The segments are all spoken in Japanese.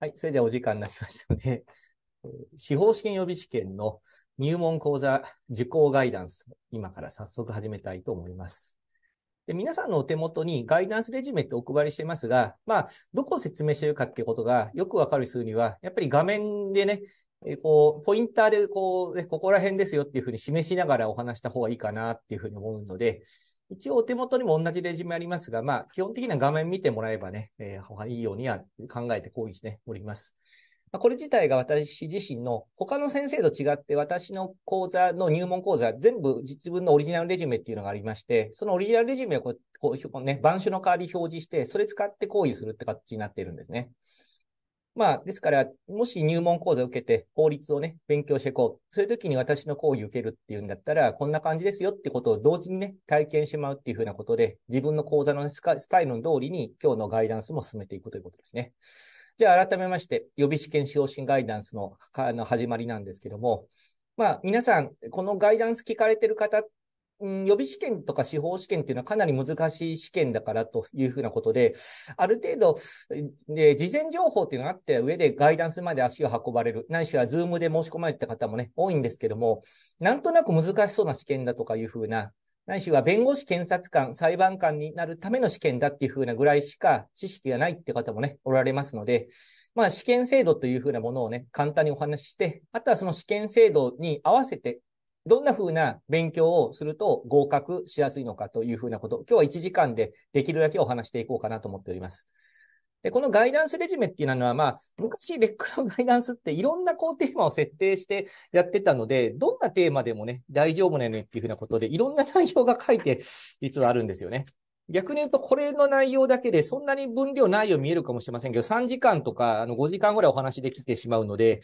はい、それじゃあお時間になりましたので、司法試験予備試験の入門講座受講ガイダンス、今から早速始めたいと思います。で皆さんのお手元にガイダンスレジュメってお配りしてますが、まあ、どこを説明してるかっていうことがよくわかるするには、やっぱり画面でね、えこう、ポインターでこう、ね、ここら辺ですよっていうふうに示しながらお話した方がいいかなっていうふうに思うので、一応お手元にも同じレジュメありますが、まあ、基本的には画面見てもらえばね、えー、いいようには考えて講義して、おります。まあ、これ自体が私自身の、他の先生と違って、私の講座の入門講座、全部自分のオリジナルレジュメっていうのがありまして、そのオリジナルレジュメをこう、こうね、板書の代わり表示して、それ使って講義するって形になっているんですね。まあ、ですから、もし入門講座を受けて法律をね、勉強していこう。そういう時に私の講義を受けるっていうんだったら、こんな感じですよってことを同時にね、体験してまうっていうふうなことで、自分の講座のスタイルの通りに今日のガイダンスも進めていくということですね。じゃあ改めまして、予備試験使用新ガイダンスの始まりなんですけども、まあ皆さん、このガイダンス聞かれてる方っ予備試験とか司法試験っていうのはかなり難しい試験だからというふうなことで、ある程度、で事前情報っていうのがあって上でガイダンスまで足を運ばれる、ないしはズームで申し込まれた方もね、多いんですけども、なんとなく難しそうな試験だとかいうふうな、ないしは弁護士、検察官、裁判官になるための試験だっていうふうなぐらいしか知識がないって方もね、おられますので、まあ試験制度というふうなものをね、簡単にお話しして、あとはその試験制度に合わせてどんな風な勉強をすると合格しやすいのかという風なこと、今日は1時間でできるだけお話していこうかなと思っております。で、このガイダンスレジュメっていうのは、まあ、昔、レックのガイダンスっていろんなこうテーマを設定してやってたので、どんなテーマでもね、大丈夫なのねっていう風なことで、いろんな内容が書いて、実はあるんですよね。逆に言うと、これの内容だけで、そんなに分量ないように見えるかもしれませんけど、3時間とか、あの、5時間ぐらいお話できてしまうので、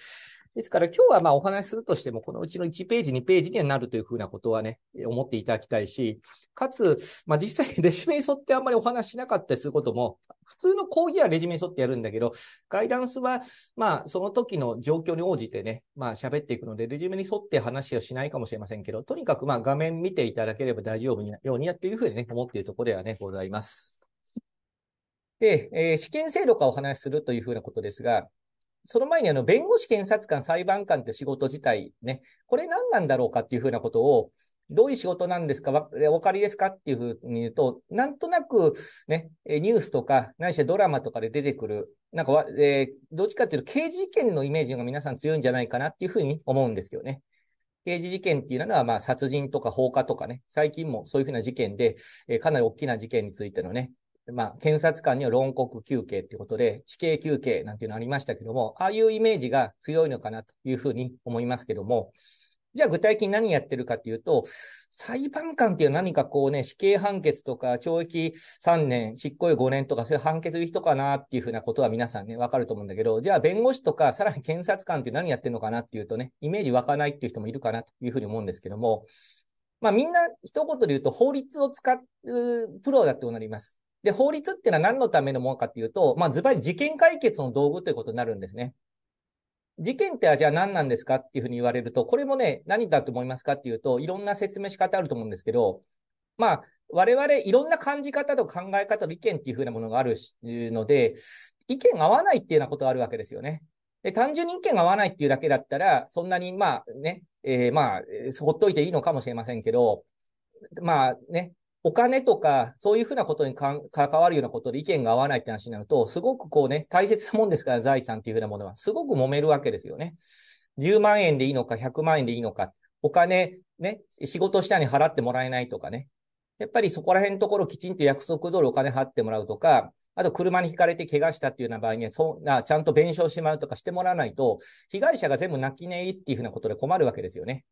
ですから今日はまあお話しするとしても、このうちの1ページ、2ページにはなるというふうなことはね、思っていただきたいし、かつ、まあ実際 レジュメに沿ってあんまりお話しなかったりすることも、普通の講義はレジュメに沿ってやるんだけど、ガイダンスは、まあその時の状況に応じてね、まあ喋っていくので、レジュメに沿って話をしないかもしれませんけど、とにかくまあ画面見ていただければ大丈夫なようにやっていうふうにね、思っているところではね、ございます。で、えー、試験制度かお話しするというふうなことですが、その前にあの、弁護士、検察官、裁判官って仕事自体ね、これ何なんだろうかっていうふうなことを、どういう仕事なんですかお分かりですかっていうふうに言うと、なんとなくね、ニュースとか、ないしドラマとかで出てくる、なんか、えー、どっちかっていうと刑事事件のイメージが皆さん強いんじゃないかなっていうふうに思うんですけどね。刑事事件っていうのは、まあ、殺人とか放火とかね、最近もそういうふうな事件で、えー、かなり大きな事件についてのね、まあ、検察官には論告休刑ということで、死刑休刑なんていうのありましたけども、ああいうイメージが強いのかなというふうに思いますけども、じゃあ具体的に何やってるかというと、裁判官っていう何かこうね、死刑判決とか懲役3年、執行猶5年とかそういう判決う人かなっていうふうなことは皆さんね、わかると思うんだけど、じゃあ弁護士とかさらに検察官って何やってるのかなっていうとね、イメージ湧かないっていう人もいるかなというふうに思うんですけども、まあみんな一言で言うと法律を使うプロだってなります。で、法律ってのは何のためのものかっていうと、まあ、ズバリ事件解決の道具ということになるんですね。事件ってじゃあ何なんですかっていうふうに言われると、これもね、何だと思いますかっていうと、いろんな説明仕方あると思うんですけど、まあ、我々いろんな感じ方と考え方と意見っていうふうなものがあるので、意見合わないっていうようなことがあるわけですよね。で、単純に意見が合わないっていうだけだったら、そんなにまあね、えー、まあ、ほっといていいのかもしれませんけど、まあね、お金とか、そういうふうなことに関わるようなことで意見が合わないって話になると、すごくこうね、大切なもんですから、財産っていうふうなものは、すごく揉めるわけですよね。10万円でいいのか、100万円でいいのか、お金、ね、仕事下に払ってもらえないとかね。やっぱりそこら辺のところきちんと約束通りお金払ってもらうとか、あと車にひかれて怪我したっていうような場合には、そんな、ちゃんと弁償してもらうとかしてもらわないと、被害者が全部泣き寝入りっていうふうなことで困るわけですよね。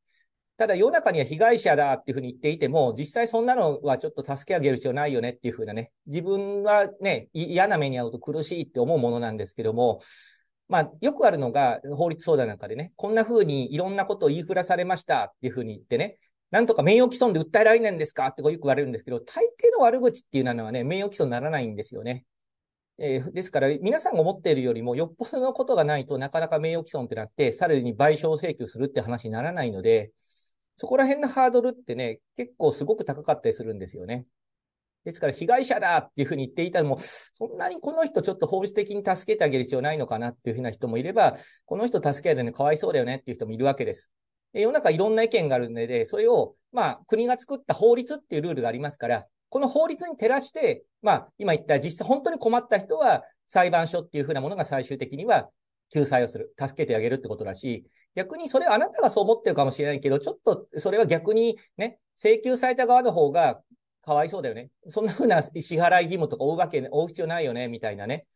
ただ、世の中には被害者だっていうふうに言っていても、実際そんなのはちょっと助け上げる必要ないよねっていうふうなね、自分はね、嫌な目に遭うと苦しいって思うものなんですけども、まあ、よくあるのが法律相談なんかでね、こんなふうにいろんなことを言いふらされましたっていうふうに言ってね、なんとか名誉毀損で訴えられないんですかってよく言われるんですけど、大抵の悪口っていうのはね、名誉毀損にならないんですよね。えー、ですから、皆さんが思っているよりも、よっぽどのことがないとなかなか名誉毀損ってなって、さらに賠償請求するって話にならないので、そこら辺のハードルってね、結構すごく高かったりするんですよね。ですから、被害者だっていうふうに言っていたのも、そんなにこの人ちょっと法律的に助けてあげる必要ないのかなっていうふうな人もいれば、この人助けられるのかわいそうだよねっていう人もいるわけです。世の中いろんな意見があるので、それを、まあ、国が作った法律っていうルールがありますから、この法律に照らして、まあ、今言った実際本当に困った人は、裁判所っていうふうなものが最終的には救済をする。助けてあげるってことだし、逆にそれあなたがそう思ってるかもしれないけど、ちょっとそれは逆にね、請求された側の方がかわいそうだよね。そんなふうな支払い義務とか負うわけ、負う必要ないよね、みたいなね。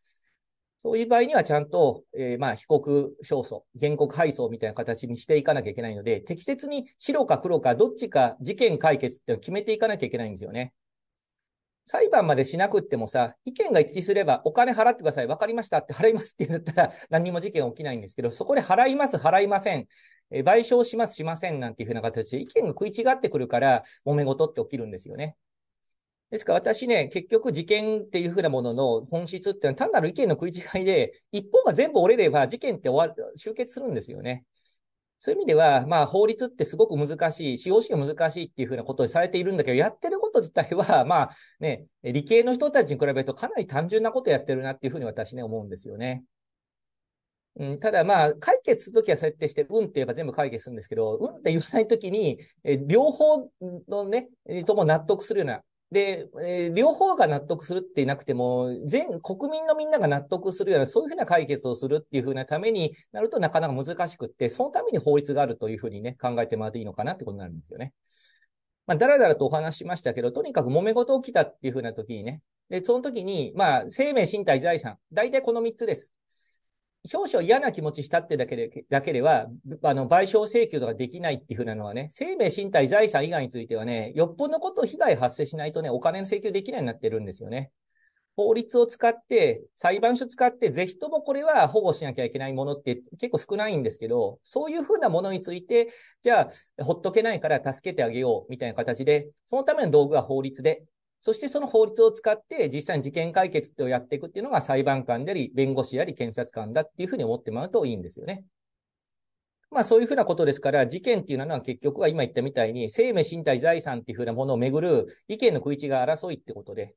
そういう場合にはちゃんと、えー、まあ、被告勝訴、原告敗訴みたいな形にしていかなきゃいけないので、適切に白か黒かどっちか事件解決ってのを決めていかなきゃいけないんですよね。裁判までしなくってもさ、意見が一致すれば、お金払ってください、わかりましたって払いますって言ったら、何にも事件起きないんですけど、そこで払います、払いません、え賠償します、しませんなんていうふうな形で、意見が食い違ってくるから、揉め事って起きるんですよね。ですから私ね、結局事件っていうふうなものの本質っていうのは単なる意見の食い違いで、一方が全部折れれば事件って終わる、終結するんですよね。そういう意味では、まあ、法律ってすごく難しい、司法試験難しいっていうふうなことをされているんだけど、やってること自体は、まあ、ね、理系の人たちに比べるとかなり単純なことやってるなっていうふうに私ね、思うんですよね。うん、ただまあ、解決するときは設定して、うんって言えば全部解決するんですけど、うんって言わないときに、え両方のね、とも納得するようなで、えー、両方が納得するっていなくても、全、国民のみんなが納得するような、そういうふうな解決をするっていうふうなためになるとなかなか難しくって、そのために法律があるというふうにね、考えてもらっていいのかなってことになるんですよね。まあ、だらだらとお話しましたけど、とにかく揉め事起きたっていうふうな時にね、で、その時に、まあ、生命、身体、財産、大体この3つです。少々嫌な気持ちしたってだけで、だけでは、あの、賠償請求とかできないっていうふうなのはね、生命、身体、財産以外についてはね、よっぽどのこと被害発生しないとね、お金の請求できないようになってるんですよね。法律を使って、裁判所使って、ぜひともこれは保護しなきゃいけないものって結構少ないんですけど、そういうふうなものについて、じゃあ、ほっとけないから助けてあげようみたいな形で、そのための道具は法律で、そしてその法律を使って実際に事件解決をやっていくっていうのが裁判官であり、弁護士であり、検察官だっていうふうに思ってもらうといいんですよね。まあそういうふうなことですから、事件っていうのは結局は今言ったみたいに、生命、身体、財産っていうふうなものをめぐる意見の食い違い争いってことで、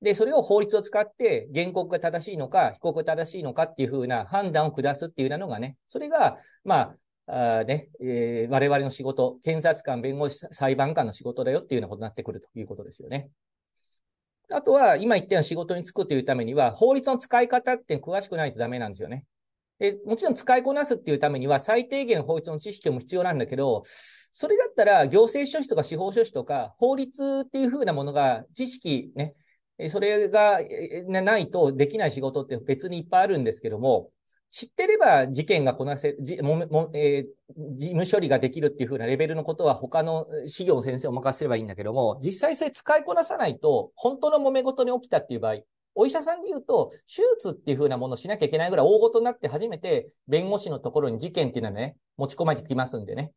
で、それを法律を使って、原告が正しいのか、被告が正しいのかっていうふうな判断を下すっていうなのがね、それが、まあ、あね、えー、我々の仕事、検察官、弁護士、裁判官の仕事だよっていうようなことになってくるということですよね。あとは、今言ったような仕事に就くというためには、法律の使い方って詳しくないとダメなんですよね。え、もちろん使いこなすっていうためには、最低限法律の知識も必要なんだけど、それだったら、行政書士とか司法書士とか、法律っていうふうなものが、知識ね、それがないとできない仕事って別にいっぱいあるんですけども、知ってれば事件がこなせ、じももえー、事務処理ができるっていうふうなレベルのことは他の資料先生を任せればいいんだけども、実際それ使いこなさないと、本当の揉め事に起きたっていう場合、お医者さんで言うと、手術っていうふうなものをしなきゃいけないぐらい大ごとになって初めて弁護士のところに事件っていうのはね、持ち込まれてきますんでね。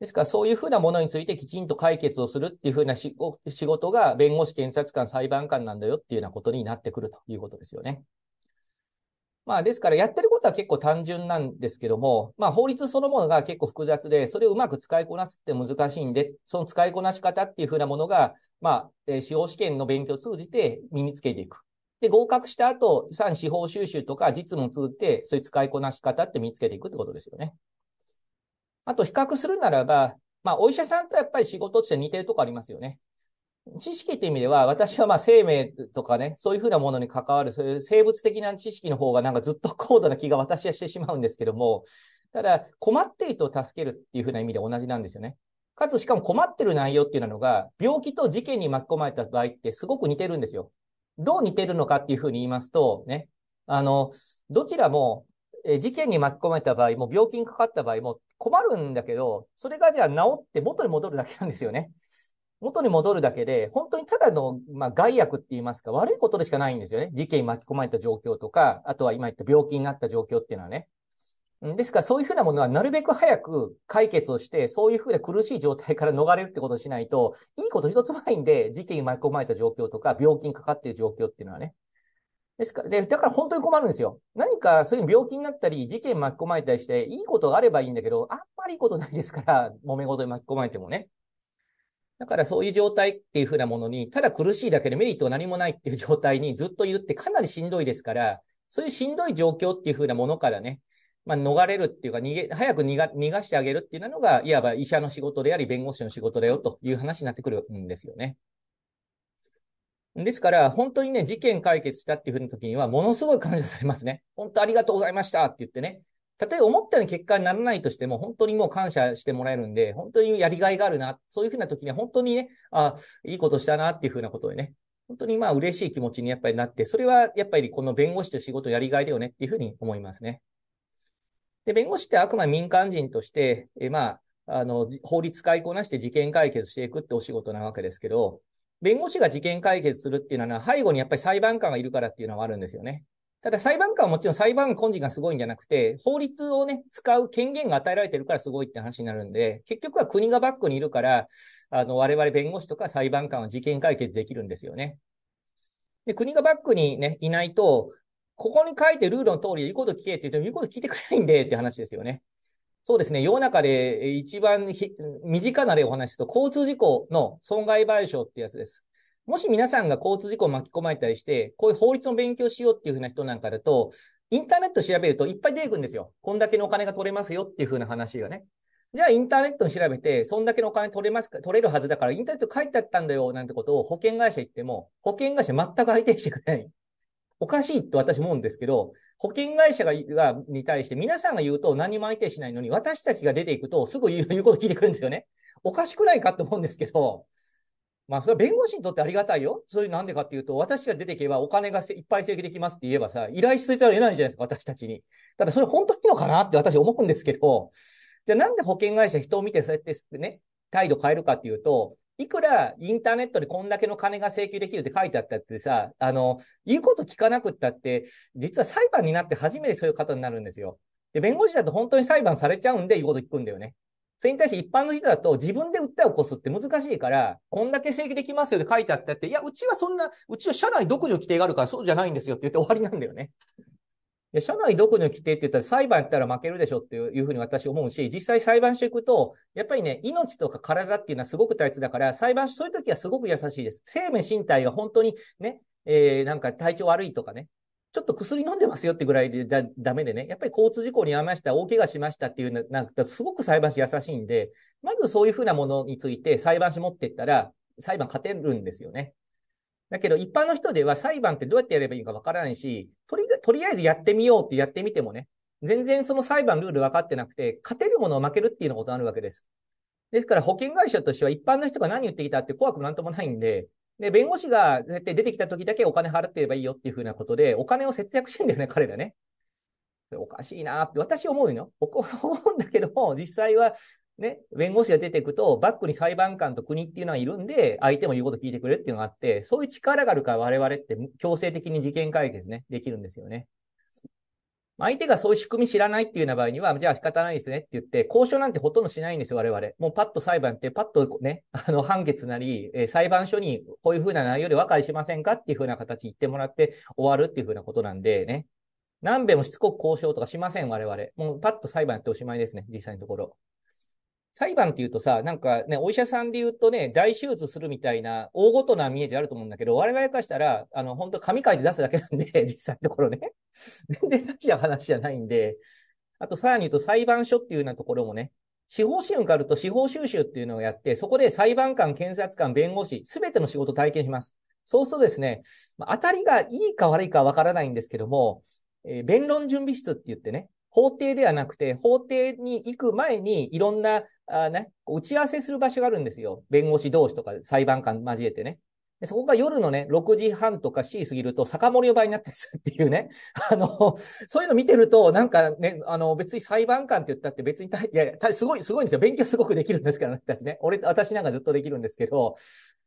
ですから、そういうふうなものについてきちんと解決をするっていうふうな仕事が弁護士、検察官、裁判官なんだよっていうようなことになってくるということですよね。まあ、ですから、やってることは結構単純なんですけども、まあ、法律そのものが結構複雑で、それをうまく使いこなすって難しいんで、その使いこなし方っていうふうなものが、まあ、え司法試験の勉強を通じて身につけていく。で、合格した後、さらに司法収集とか実務を通じて、そういう使いこなし方って身につけていくってことですよね。あと、比較するならば、まあ、お医者さんとやっぱり仕事として似てるとこありますよね。知識って意味では、私はまあ生命とかね、そういうふうなものに関わる、そういう生物的な知識の方がなんかずっと高度な気が私はしてしまうんですけども、ただ困っている人を助けるっていうふうな意味で同じなんですよね。かつしかも困ってる内容っていうのが、病気と事件に巻き込まれた場合ってすごく似てるんですよ。どう似てるのかっていうふうに言いますと、ね、あの、どちらも、え事件に巻き込まれた場合も、病気にかかった場合も困るんだけど、それがじゃあ治って元に戻るだけなんですよね。元に戻るだけで、本当にただの、まあ、害悪って言いますか、悪いことでしかないんですよね。事件に巻き込まれた状況とか、あとは今言った病気になった状況っていうのはね。ですから、そういうふうなものはなるべく早く解決をして、そういうふうな苦しい状態から逃れるってことをしないと、いいこと一つもないんで、事件に巻き込まれた状況とか、病気にかかっている状況っていうのはね。ですから、で、だから本当に困るんですよ。何かそういう病気になったり、事件巻き込まれたりして、いいことがあればいいんだけど、あんまりいいことないですから、揉め事に巻き込まれてもね。だからそういう状態っていうふうなものに、ただ苦しいだけでメリットは何もないっていう状態にずっといるってかなりしんどいですから、そういうしんどい状況っていうふうなものからね、まあ、逃れるっていうか、逃げ、早く逃が逃がしてあげるっていうのが、いわば医者の仕事であり、弁護士の仕事だよという話になってくるんですよね。ですから、本当にね、事件解決したっていうふうな時には、ものすごい感謝されますね。本当ありがとうございましたって言ってね。たとえ思ったような結果にならないとしても、本当にもう感謝してもらえるんで、本当にやりがいがあるな、そういうふうな時には本当にね、あ、いいことしたなっていうふうなことでね、本当にまあ嬉しい気持ちにやっぱりなって、それはやっぱりこの弁護士と仕事やりがいだよねっていうふうに思いますね。で、弁護士ってあくまで民間人として、えまあ、あの、法律使いこなして事件解決していくってお仕事なわけですけど、弁護士が事件解決するっていうのは、背後にやっぱり裁判官がいるからっていうのはあるんですよね。ただ裁判官はもちろん裁判根人がすごいんじゃなくて、法律をね、使う権限が与えられてるからすごいって話になるんで、結局は国がバックにいるから、あの、我々弁護士とか裁判官は事件解決できるんですよね。で、国がバックにね、いないと、ここに書いてルールの通り言うこと聞けって言っても言うこと聞いてくれないんでって話ですよね。そうですね。世の中で一番身近な例をお話しすると、交通事故の損害賠償ってやつです。もし皆さんが交通事故を巻き込まれたりして、こういう法律の勉強しようっていうふうな人なんかだと、インターネット調べるといっぱい出てくるんですよ。こんだけのお金が取れますよっていうふうな話がね。じゃあインターネットに調べて、そんだけのお金取れますか、取れるはずだから、インターネット書いてあったんだよ、なんてことを保険会社言っても、保険会社全く相手してくれない。おかしいって私思うんですけど、保険会社が、がに対して皆さんが言うと何も相手しないのに、私たちが出ていくとすぐ言う言うこと聞いてくるんですよね。おかしくないかって思うんですけど、まあ、それは弁護士にとってありがたいよ。そういうなんでかっていうと、私が出ていけばお金がいっぱい請求できますって言えばさ、依頼しついたら得ないじゃないですか、私たちに。ただそれ本当にいいのかなって私思うんですけど、じゃあなんで保険会社人を見てそうやってね、態度変えるかっていうと、いくらインターネットでこんだけの金が請求できるって書いてあったってさ、あの、言うこと聞かなくったって、実は裁判になって初めてそういう方になるんですよ。で、弁護士だと本当に裁判されちゃうんで言うこと聞くんだよね。それに対して一般の人だと自分で訴えを起こすって難しいから、こんだけ正義できますよって書いてあったって、いや、うちはそんな、うちは社内独自の規定があるからそうじゃないんですよって言って終わりなんだよね。で社内独自の規定って言ったら裁判やったら負けるでしょっていうふうに私思うし、実際裁判所行くと、やっぱりね、命とか体っていうのはすごく大切だから、裁判所そういう時はすごく優しいです。生命身体が本当にね、えー、なんか体調悪いとかね、ちょっと薬飲んでますよってぐらいでだダメでね、やっぱり交通事故に遭いました、大怪我しましたっていうのなんか、すごく裁判所優しいんで、まずそういうふうなものについて裁判所持ってったら、裁判勝てるんですよね。だけど一般の人では裁判ってどうやってやればいいかわからないし、とりとりあえずやってみようってやってみてもね、全然その裁判ルール分かってなくて、勝てるものを負けるっていうようなことになるわけです。ですから保険会社としては一般の人が何言ってきたって怖くなんともないんで、で、弁護士が出てきた時だけお金払ってればいいよっていうふうなことで、お金を節約してんだよね、彼らね。おかしいなって、私思うよ。思うんだけども、実際は、ね、弁護士が出てくと、バックに裁判官と国っていうのはいるんで、相手も言うこと聞いてくれるっていうのがあって、そういう力があるから我々って強制的に事件解決ね、できるんですよね。相手がそういう仕組み知らないっていうような場合には、じゃあ仕方ないですねって言って、交渉なんてほとんどしないんですよ、我々。もうパッと裁判って、パッとね、あの、判決なり、え裁判所にこういうふうな内容で和解しませんかっていうふうな形言ってもらって終わるっていうふうなことなんでね。何べもしつこく交渉とかしません、我々。もうパッと裁判やっておしまいですね、実際のところ。裁判っていうとさ、なんかね、お医者さんで言うとね、大手術するみたいな、大ごとなイメージあると思うんだけど、我々からしたら、あの、本当紙書いて出すだけなんで、実際のところね。全然大した話じゃないんで、あとさらに言うと裁判所っていうようなところもね、司法試運があると司法収集っていうのをやって、そこで裁判官、検察官、弁護士、すべての仕事を体験します。そうするとですね、当たりがいいか悪いかわからないんですけども、えー、弁論準備室って言ってね、法廷ではなくて、法廷に行く前にいろんなあね、打ち合わせする場所があるんですよ。弁護士同士とか裁判官交えてね。でそこが夜のね、6時半とか4時過ぎると酒盛りの場合になったりするっていうね。あの、そういうの見てると、なんかね、あの、別に裁判官って言ったって別に、いやいや、すごい、すごいんですよ。勉強すごくできるんですから、ね、私ね。俺、私なんかずっとできるんですけど、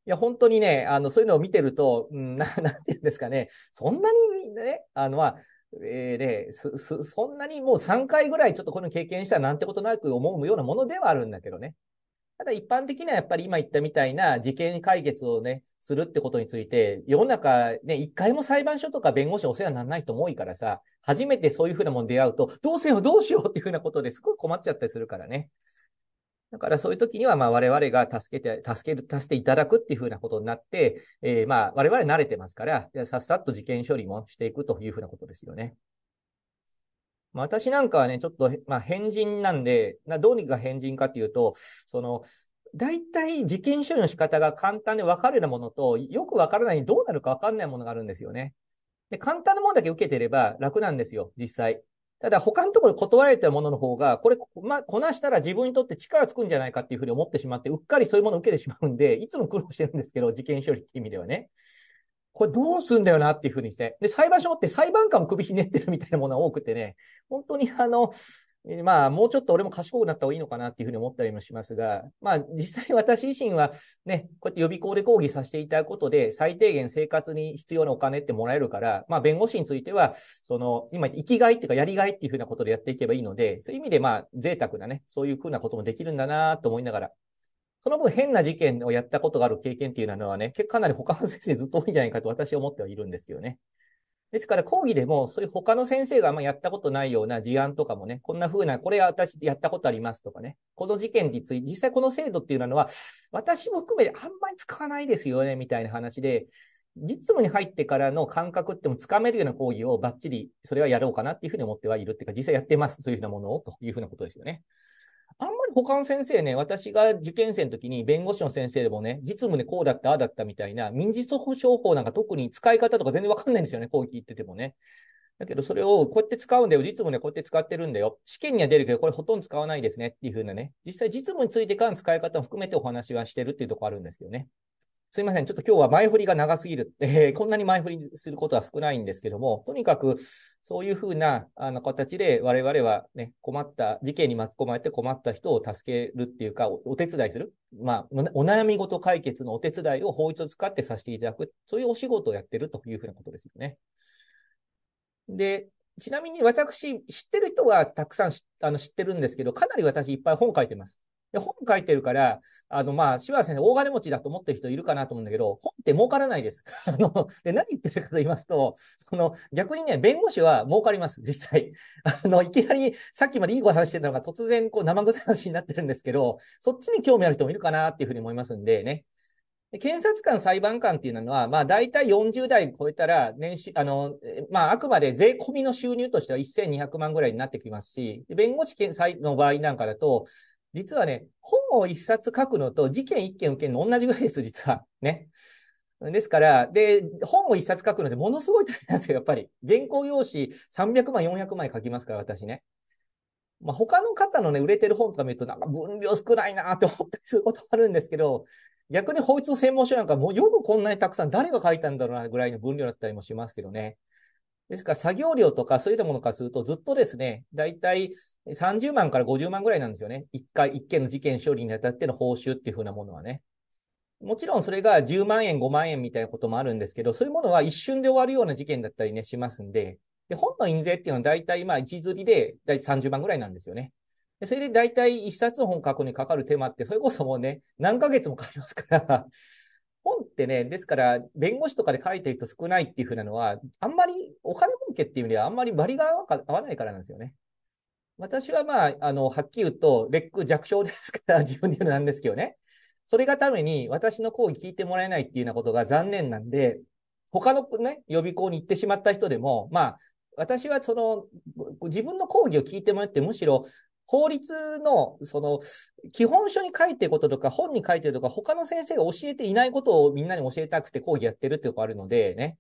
いや、本当にね、あの、そういうのを見てると、うん、ななんて言うんですかね。そんなにね、あの、まあ、えー、で、す、す、そんなにもう3回ぐらいちょっとこの経験したらなんてことなく思うようなものではあるんだけどね。ただ一般的にはやっぱり今言ったみたいな事件解決をね、するってことについて、世の中ね、一回も裁判所とか弁護士お世話にならない人も多いからさ、初めてそういうふうなもん出会うと、どうせよどうしようっていうふうなことですごく困っちゃったりするからね。だからそういう時には、まあ我々が助けて、助ける、助けていただくっていうふうなことになって、えー、まあ我々慣れてますから、さっさと事件処理もしていくというふうなことですよね。まあ、私なんかはね、ちょっと、まあ、変人なんで、などうにか変人かっていうと、その、大体事件処理の仕方が簡単で分かるようなものと、よく分からないにどうなるか分かんないものがあるんですよね。で、簡単なものだけ受けてれば楽なんですよ、実際。ただ他のところ断られたものの方が、これ、ま、こなしたら自分にとって力つくんじゃないかっていうふうに思ってしまって、うっかりそういうものを受けてしまうんで、いつも苦労してるんですけど、事件処理って意味ではね。これどうすんだよなっていうふうにして。で、裁判所って裁判官を首ひねってるみたいなものが多くてね、本当にあの、まあ、もうちょっと俺も賢くなった方がいいのかなっていうふうに思ったりもしますが、まあ、実際私自身はね、こうやって予備校で講義させていただくことで、最低限生活に必要なお金ってもらえるから、まあ、弁護士については、その、今、生きがいっていうか、やりがいっていうふうなことでやっていけばいいので、そういう意味で、まあ、贅沢なね、そういうふうなこともできるんだなと思いながら、その分変な事件をやったことがある経験っていうのはね、結構かなり他の先生ずっと多いんじゃないかと私は思ってはいるんですけどね。ですから講義でも、そういう他の先生があんまやったことないような事案とかもね、こんな風な、これ私やったことありますとかね、この事件について、実際この制度っていうのは、私も含めてあんまり使わないですよね、みたいな話で、実務に入ってからの感覚ってもつかめるような講義をバッチリ、それはやろうかなっていうふうに思ってはいるっていうか、実際やってます、そういうふうなものをというふうなことですよね。あんまり他の先生ね、私が受験生の時に弁護士の先生でもね、実務でこうだった、ああだったみたいな、民事訴訟法なんか特に使い方とか全然わかんないんですよね、こう言っててもね。だけど、それをこうやって使うんだよ。実務でこうやって使ってるんだよ。試験には出るけど、これほとんど使わないですね。っていうふうなね。実際、実務についてからの使い方も含めてお話はしてるっていうところあるんですけどね。すいません。ちょっと今日は前振りが長すぎる。えー、こんなに前振りすることは少ないんですけども、とにかくそういうふうなあの形で我々はね、困った、事件に巻き込まれて困った人を助けるっていうか、お手伝いする。まあ、お悩み事解決のお手伝いを法律を使ってさせていただく。そういうお仕事をやってるというふうなことですよね。で、ちなみに私、知ってる人はたくさんあの知ってるんですけど、かなり私いっぱい本書いてます。で、本書いてるから、あの、まあ、柴田先生、大金持ちだと思ってる人いるかなと思うんだけど、本って儲からないです。あの、で、何言ってるかと言いますと、その、逆にね、弁護士は儲かります、実際。あの、いきなり、さっきまでいいご話してたのが突然、こう、生臭い話になってるんですけど、そっちに興味ある人もいるかなっていうふうに思いますんでね。で検察官、裁判官っていうのは、まあ、大体40代超えたら、年収、あの、まあ、あくまで税込みの収入としては1200万ぐらいになってきますし、弁護士検の場合なんかだと、実はね、本を一冊書くのと事件一件受けるの同じぐらいです、実は。ね。ですから、で、本を一冊書くのでものすごい大変なんですよ、やっぱり。原稿用紙300万、400枚書きますから、私ね。まあ、他の方のね、売れてる本とか見ると、なんか分量少ないなって思ったりすることあるんですけど、逆に法律の専門書なんかもうよくこんなにたくさん誰が書いたんだろうなぐらいの分量だったりもしますけどね。ですから作業量とかそういうものからするとずっとですね、だいたい30万から50万ぐらいなんですよね。一回、一件の事件処理にあたっての報酬っていうふうなものはね。もちろんそれが10万円、5万円みたいなこともあるんですけど、そういうものは一瞬で終わるような事件だったりね、しますんで、で本の印税っていうのは大体まあ一釣りで大体30万ぐらいなんですよね。それで大体一冊の本確保にかかる手間って、それこそもうね、何ヶ月もかかりますから本ってね、ですから、弁護士とかで書いてる人少ないっていうふうなのは、あんまりお金儲けっていう意味ではあんまりバリが合わないからなんですよね。私はまあ、あの、はっきり言うと、レック弱小ですから、自分で言うのなんですけどね。それがために、私の講義聞いてもらえないっていうようなことが残念なんで、他のね、予備校に行ってしまった人でも、まあ、私はその、自分の講義を聞いてもらって、むしろ法律の、その、基本書に書いてることとか、本に書いてるとか、他の先生が教えていないことをみんなに教えたくて講義やってるっていうがあるのでね。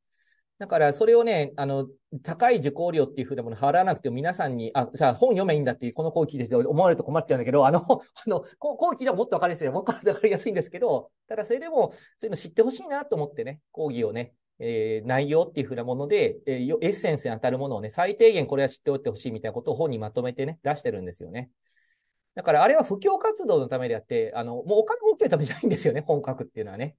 だから、それをね、あの、高い受講料っていうふうなもの払わなくても皆さんに、あ、さあ、本読めいいんだっていう、この講義で思われると困っちゃうんだけど、あの、あの、講義ではもっとわかりやすい、もっとわかりやすいんですけど、ただそれでも、そういうの知ってほしいなと思ってね、講義をね、えー、内容っていうふうなもので、えー、エッセンスに当たるものをね、最低限これは知っておいてほしいみたいなことを本にまとめてね、出してるんですよね。だからあれは布教活動のためであって、あの、もうお金儲けるためじゃないんですよね、本格っていうのはね。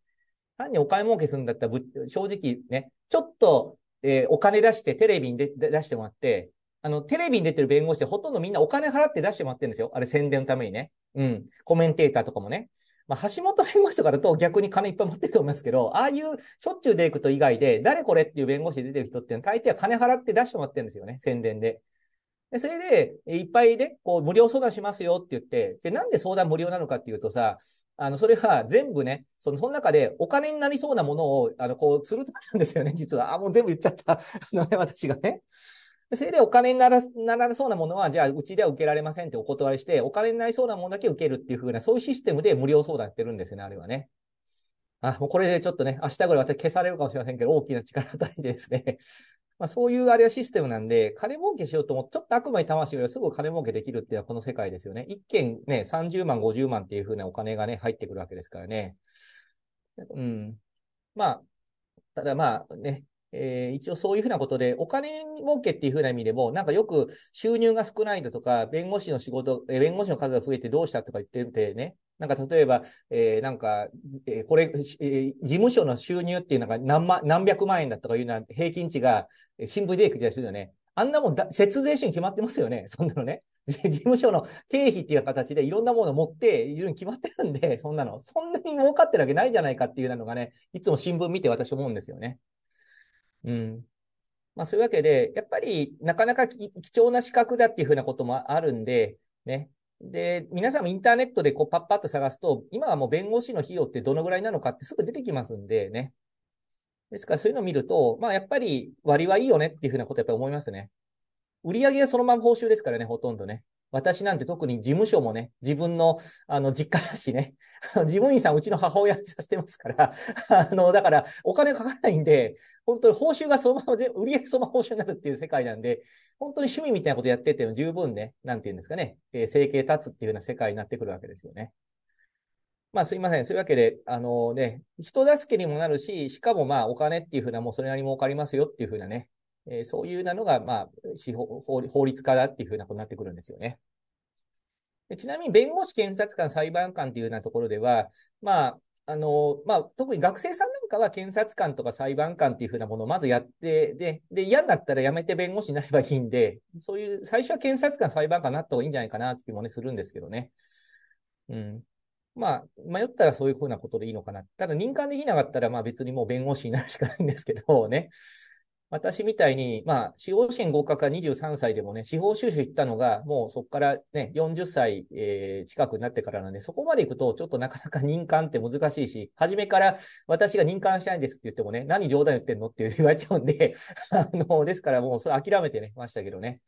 単にお金儲けするんだったら、正直ね、ちょっと、えー、お金出してテレビに出してもらって、あの、テレビに出てる弁護士ってほとんどみんなお金払って出してもらってるんですよ。あれ宣伝のためにね。うん。コメンテーターとかもね。まあ、橋本弁護士とかだと逆に金いっぱい持ってると思いますけど、ああいうしょっちゅう出てくと以外で、誰これっていう弁護士出てる人って大抵は金払って出してもらってるんですよね、宣伝で。で、それで、いっぱいで、こう、無料相談しますよって言って、で、なんで相談無料なのかっていうとさ、あの、それは全部ね、その、その中でお金になりそうなものを、あの、こう、釣るとなんですよね、実は。あ、もう全部言っちゃった。あのね、私がね。それでお金にならならそうなものは、じゃあ、うちでは受けられませんってお断りして、お金になりそうなものだけ受けるっていうふうな、そういうシステムで無料相談やってるんですよね、あれはね。あ、もうこれでちょっとね、明日ぐらい私消されるかもしれませんけど、大きな力与えてですね。まあそういうあれはシステムなんで、金儲けしようとも、ちょっと悪魔に魂がすぐ金儲けできるっていうのはこの世界ですよね。一件ね、30万、50万っていうふうなお金がね、入ってくるわけですからね。うん。まあ、ただまあね、えー、一応そういうふうなことで、お金儲けっていうふうな意味でも、なんかよく収入が少ないだとか、弁護士の仕事、えー、弁護士の数が増えてどうしたとか言っててね、なんか例えば、えー、なんか、えー、これ、えー、事務所の収入っていうのが何万、何百万円だとかいうのは平均値が、え新聞で出てきたでするよね。あんなもんだ、節税収に決まってますよね。そんなのね。事務所の経費っていう形でいろんなものを持って、いろいろ決まってるんで、そんなの、そんなに儲かってるわけないじゃないかっていうのがね、いつも新聞見て私思うんですよね。うん。まあ、そういうわけで、やっぱりなかなか貴重な資格だっていうふうなこともあるんで、ね。で、皆さんもインターネットでこうパッパッと探すと、今はもう弁護士の費用ってどのぐらいなのかってすぐ出てきますんでね。ですからそういうのを見ると、まあやっぱり割はいいよねっていうふうなことやっぱり思いますね。売り上げはそのまま報酬ですからね、ほとんどね。私なんて特に事務所もね、自分の、あの、実家だしね、事務員さんうちの母親させてますから、あの、だからお金かからないんで、本当に報酬がそのままで、売り上げそのまま報酬になるっていう世界なんで、本当に趣味みたいなことやってても十分ね、なんて言うんですかね、えー、生計立つっていうような世界になってくるわけですよね。まあすいません。そういうわけで、あのね、人助けにもなるし、しかもまあお金っていうふうなもうそれなりも儲かりますよっていうふうなね、えー、そういうなのが、まあ、司法法律家だっていうふうなことになってくるんですよね。ちなみに弁護士、検察官、裁判官っていうようなところでは、まあ、あの、まあ、特に学生さんなんかは検察官とか裁判官っていうふうなものをまずやって、で、で、嫌になったらやめて弁護士になればいいんで、そういう、最初は検察官、裁判官になった方がいいんじゃないかなっていうもね、するんですけどね。うん。まあ、迷ったらそういうふうなことでいいのかな。ただ、民間できなかったら、まあ別にもう弁護士になるしかないんですけどね。私みたいに、まあ、司法試験合格が23歳でもね、司法修習行ったのが、もうそこからね、40歳、えー、近くになってからなんで、そこまで行くと、ちょっとなかなか任官って難しいし、初めから私が任官したいんですって言ってもね、何冗談言ってんのって言われちゃうんで あの、ですからもうそれ諦めてね、ましたけどね。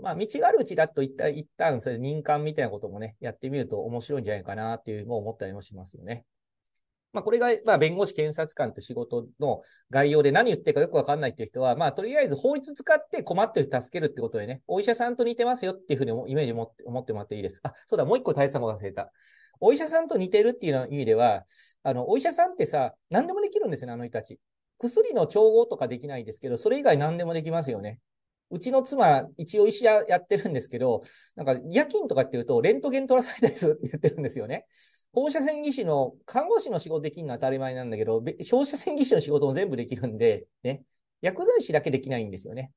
まあ、道があるうちだと一旦、一旦、それ任官みたいなこともね、やってみると面白いんじゃないかなっていうのを思ったりもしますよね。まあ、これが、まあ、弁護士、検察官と仕事の概要で何言ってるかよくわかんないっていう人は、まあ、とりあえず法律使って困ってる人助けるってことでね、お医者さんと似てますよっていうふうにイメージを持って思ってもらっていいです。あ、そうだ、もう一個大佐も忘れた。お医者さんと似てるっていう意味では、あの、お医者さんってさ、何でもできるんですよね、あの人たち。薬の調合とかできないですけど、それ以外何でもできますよね。うちの妻、一応医師やってるんですけど、なんか夜勤とかっていうと、レントゲン取らされたりするって言ってるんですよね。放射線技師の、看護師の仕事できるのは当たり前なんだけど、放射線技師の仕事も全部できるんで、ね、薬剤師だけできないんですよね。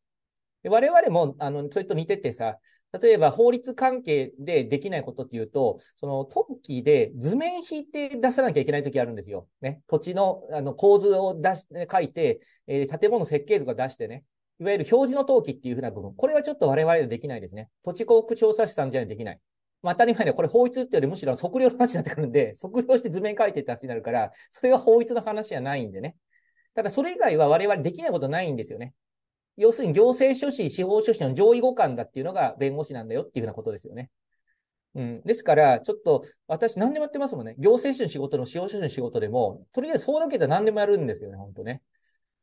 で我々も、あの、それと似ててさ、例えば法律関係でできないことっていうと、その登記で図面引いて出さなきゃいけない時あるんですよ。ね。土地のあの構図を出し、書いて、えー、建物設計図が出してね。いわゆる表示の登記っていうふうな部分。これはちょっと我々はできないですね。土地工区調査士さんじゃできない。まあ、当たり前で、これ法律ってよりむしろ測量の話になってくるんで、測量して図面書いてって話になるから、それは法律の話じゃないんでね。ただそれ以外は我々できないことないんですよね。要するに行政書士、司法書士の上位互換だっていうのが弁護士なんだよっていうふうなことですよね。うん。ですから、ちょっと、私何でもやってますもんね。行政書士の仕事でも司法書士の仕事でも、とりあえず相談受けたら何でもやるんですよね、ほんとね。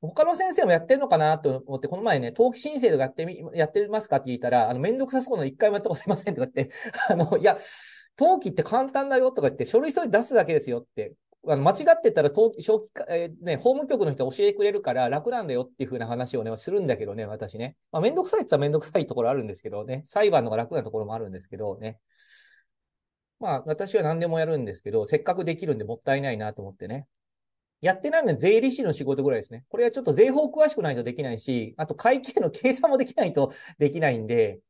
他の先生もやってんのかなと思って、この前ね、登記申請とかやってみ、やってますかって聞いたら、あの、めんどくさそうなの一回もやったことありませんとかって、あの、いや、登記って簡単だよとか言って、書類それ出すだけですよって、あの間違ってたら登記、正規えー、ね、法務局の人教えてくれるから楽なんだよっていうふうな話をね、するんだけどね、私ね。まあ、めんどくさいって言ったらめんどくさいところあるんですけどね、裁判の方が楽なところもあるんですけどね。まあ、私は何でもやるんですけど、せっかくできるんでもったいないなと思ってね。やってないのは税理士の仕事ぐらいですね。これはちょっと税法詳しくないとできないし、あと会計の計算もできないと できないんで、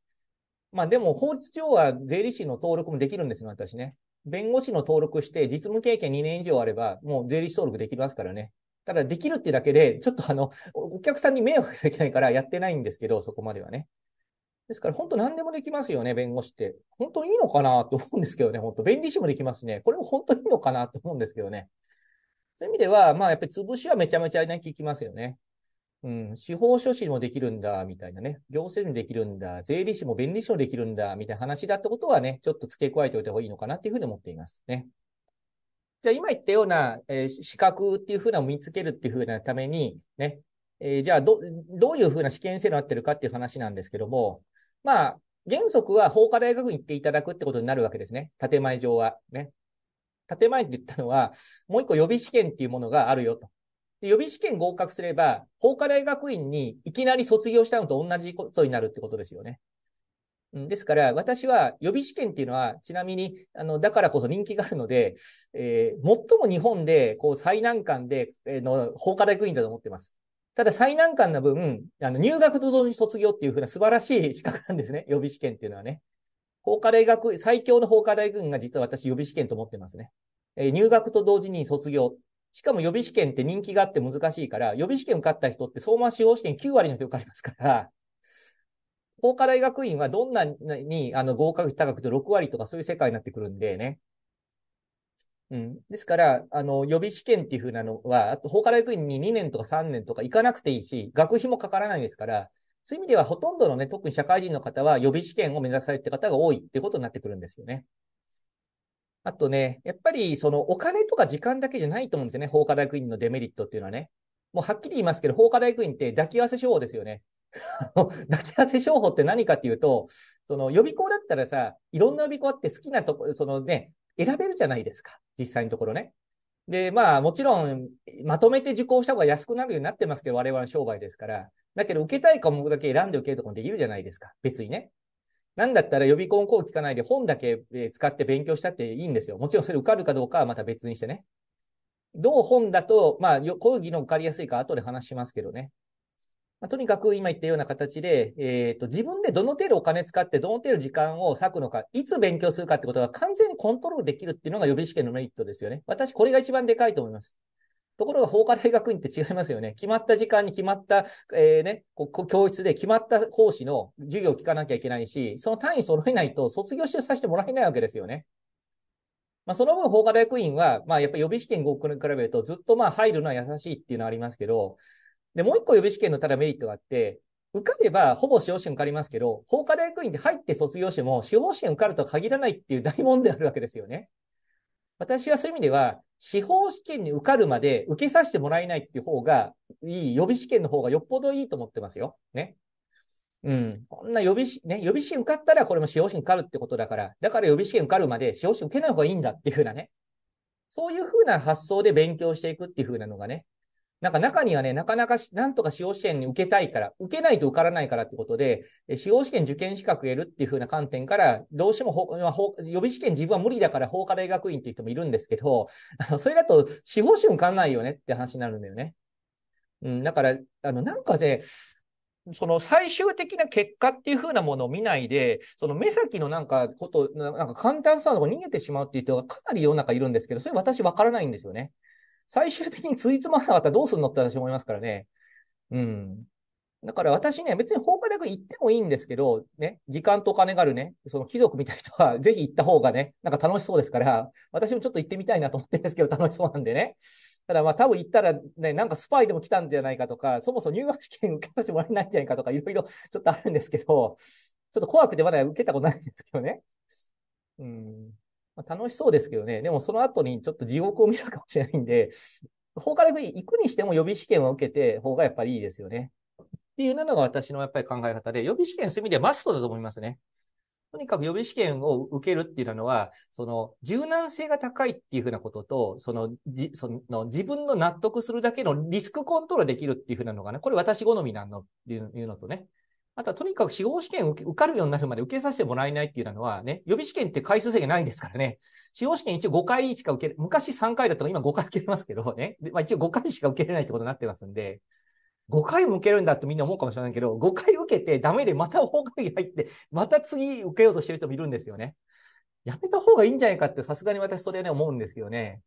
まあでも法律上は税理士の登録もできるんですよ、私ね。弁護士の登録して実務経験2年以上あれば、もう税理士登録できますからね。ただできるってだけで、ちょっとあの、お客さんに迷惑ができないからやってないんですけど、そこまではね。ですから本当何でもできますよね、弁護士って。本当にいいのかなと思うんですけどね、本当。弁理士もできますね。これも本当にいいのかなと思うんですけどね。そういう意味では、まあやっぱり潰しはめちゃめちゃな聞きますよね。うん、司法書士もできるんだ、みたいなね。行政もできるんだ、税理士も弁理士もできるんだ、みたいな話だってことはね、ちょっと付け加えておいた方がいいのかなっていうふうに思っていますね。じゃあ今言ったような、えー、資格っていうふうなを見つけるっていうふうなために、ね、えー、じゃあど、どういうふうな試験制度になってるかっていう話なんですけども、まあ、原則は法科大学に行っていただくってことになるわけですね。建前上は。ね。建前って言ったのは、もう一個予備試験っていうものがあるよと。で予備試験合格すれば、法科大学院にいきなり卒業したのと同じことになるってことですよね。ですから、私は予備試験っていうのは、ちなみに、あの、だからこそ人気があるので、えー、最も日本で、こう、最難関で、えー、の、法科大学院だと思ってます。ただ、最難関な分、あの、入学と同時に卒業っていうふうな素晴らしい資格なんですね。予備試験っていうのはね。法科大学、最強の法科大学院が実は私予備試験と思ってますね。えー、入学と同時に卒業。しかも予備試験って人気があって難しいから、予備試験受かった人って相馬司法試験9割の人受かりますから、法科大学院はどんなにあの合格高くて6割とかそういう世界になってくるんでね。うん。ですから、あの、予備試験っていうふうなのは、あと、法科大学院に2年とか3年とか行かなくていいし、学費もかからないですから、そういう意味ではほとんどのね、特に社会人の方は予備試験を目指されてる方が多いってことになってくるんですよね。あとね、やっぱりそのお金とか時間だけじゃないと思うんですよね。法科大学院のデメリットっていうのはね。もうはっきり言いますけど、法科大学院って抱き合わせ商法ですよね。抱き合わせ商法って何かっていうと、その予備校だったらさ、いろんな予備校あって好きなとこ、そのね、選べるじゃないですか。実際のところね。で、まあ、もちろん、まとめて受講した方が安くなるようになってますけど、我々の商売ですから。だけど、受けたい科目だけ選んで受けるとかもできるじゃないですか。別にね。なんだったら予備校の講聞かないで本だけ使って勉強したっていいんですよ。もちろんそれ受かるかどうかはまた別にしてね。どう本だと、まあ、講義の受かりやすいか後で話しますけどね。まあ、とにかく今言ったような形で、えっ、ー、と、自分でどの程度お金使って、どの程度時間を割くのか、いつ勉強するかってことが完全にコントロールできるっていうのが予備試験のメリットですよね。私、これが一番でかいと思います。ところが法科大学院って違いますよね。決まった時間に決まった、えー、ね、教室で決まった講師の授業を聞かなきゃいけないし、その単位揃えないと卒業してさせてもらえないわけですよね。まあ、その分、法科大学院は、まあ、やっぱり予備試験5に比べると、ずっとまあ、入るのは優しいっていうのはありますけど、で、もう一個予備試験のただメリットがあって、受かればほぼ司法試験受かりますけど、法科大学院で入って卒業しても司法試験受かるとは限らないっていう大問題あるわけですよね。私はそういう意味では、司法試験に受かるまで受けさせてもらえないっていう方がいい、予備試験の方がよっぽどいいと思ってますよ。ね。うん。こんな予備試、ね、予備試験受かったらこれも司法試験受かるってことだから、だから予備試験受かるまで司法試験受けない方がいいんだっていうふうなね。そういうふうな発想で勉強していくっていうふうなのがね、なんか中にはね、なかなかなんとか司法試験に受けたいから、受けないと受からないからってことで、司法試験受験資格得るっていう風な観点から、どうしても、まあ、予備試験自分は無理だから法科大学院っていう人もいるんですけど、あのそれだと司法試験受かんないよねって話になるんだよね。うん、だから、あの、なんかね、その最終的な結果っていう風なものを見ないで、その目先のなんかこと、なんか簡単さのとこ逃げてしまうっていう人がかなり世の中いるんですけど、それ私わからないんですよね。最終的についつまらなかったらどうするのって私思いますからね。うん。だから私ね、別に法科大学行ってもいいんですけど、ね、時間とお金があるね、その貴族みたいな人は、ぜひ行った方がね、なんか楽しそうですから、私もちょっと行ってみたいなと思ってるんですけど、楽しそうなんでね。ただまあ多分行ったらね、なんかスパイでも来たんじゃないかとか、そもそも入学試験受けさせてもらえないんじゃないかとか、いろいろちょっとあるんですけど、ちょっと怖くてまだ受けたことないんですけどね。うん。まあ、楽しそうですけどね、でもその後にちょっと地獄を見るかもしれないんで、法科大行くにしても予備試験を受けて方がやっぱりいいですよね。っていうのが私のやっぱり考え方で、予備試験する意味ではマストだと思いますね。とにかく予備試験を受けるっていうのは、その柔軟性が高いっていうふうなことと、そのじその自分の納得するだけのリスクコントロールできるっていうふうなのがね、これ私好みなのっていうのとね、あとはとにかく司法試験を受かるようになるまで受けさせてもらえないっていうのはね、予備試験って回数制限ないんですからね。司法試験一応5回しか受ける、昔3回だったの今5回受けれますけどね。まあ、一応5回しか受けれないってことになってますんで、5回も受けるんだってみんな思うかもしれないけど、5回受けてダメでまた法会議入って、また次受けようとしてる人もいるんですよね。やめた方がいいんじゃないかってさすがに私それはね思うんですけどね。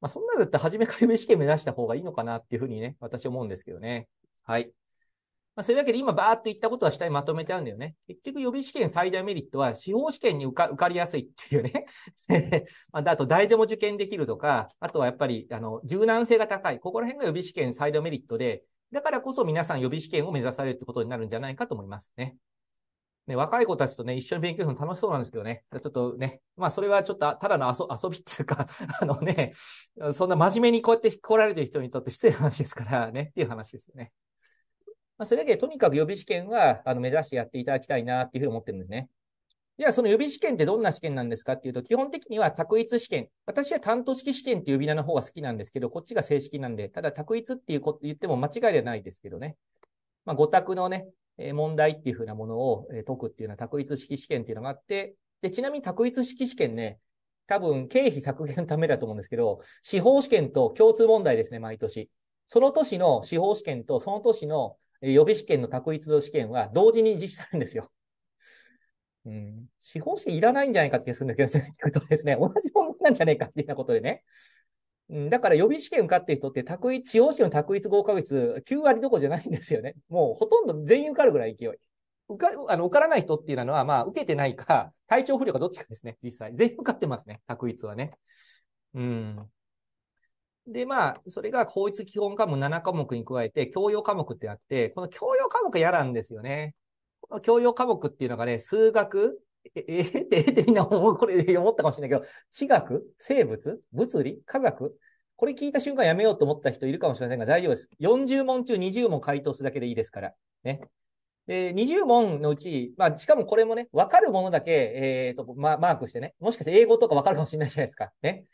まあそんなだったら初めから予備試験目指した方がいいのかなっていうふうにね、私思うんですけどね。はい。まあ、そういうわけで今バーっと言ったことは下にまとめてあるんだよね。結局予備試験最大メリットは司法試験に受か受かりやすいっていうね。まあ、あと誰でも受験できるとか、あとはやっぱりあの柔軟性が高い。ここら辺が予備試験最大メリットで、だからこそ皆さん予備試験を目指されるってことになるんじゃないかと思いますね。ね、若い子たちとね、一緒に勉強するの楽しそうなんですけどね。ちょっとね、まあそれはちょっとただの遊びっていうか、あのね、そんな真面目にこうやって来られてる人にとって失礼な話ですからね、っていう話ですよね。まあ、それだけとにかく予備試験はあの目指してやっていただきたいなっていうふうに思ってるんですね。じゃあ、その予備試験ってどんな試験なんですかっていうと、基本的には択一試験。私は担当式試験っていう呼び名の方が好きなんですけど、こっちが正式なんで、ただ択一っていうこと言っても間違いではないですけどね。まあ、5択のね、問題っていうふうなものを解くっていうのは択一式試験っていうのがあって、で、ちなみに択一式試験ね、多分経費削減のためだと思うんですけど、司法試験と共通問題ですね、毎年。その年の司法試験とその年の予備試験の択一度試験は同時に実施されるんですよ。うん、司法試験いらないんじゃないかって気がするんだけど、ね、聞くとですね、同じ問題なんじゃねえかっていうようなことでね。うん、だから予備試験受かってる人って、択一、司法試験の択一合格率9割どころじゃないんですよね。もうほとんど全員受かるぐらい勢い。受かあの受からない人っていうのは、まあ、受けてないか、体調不良かどっちかですね、実際。全員受かってますね、択一はね。うん。で、まあ、それが法律基本科目7科目に加えて、教養科目ってあって、この教養科目嫌なんですよね。この教養科目っていうのがね、数学、え、えー、って、えー、ってみんな思う、これ思ったかもしれないけど、地学、生物、物理、科学、これ聞いた瞬間やめようと思った人いるかもしれませんが、大丈夫です。40問中20問回答するだけでいいですから。ね。で、20問のうち、まあ、しかもこれもね、わかるものだけ、えっ、ー、と、ま、マークしてね、もしかして英語とかわかるかもしれないじゃないですか。ね。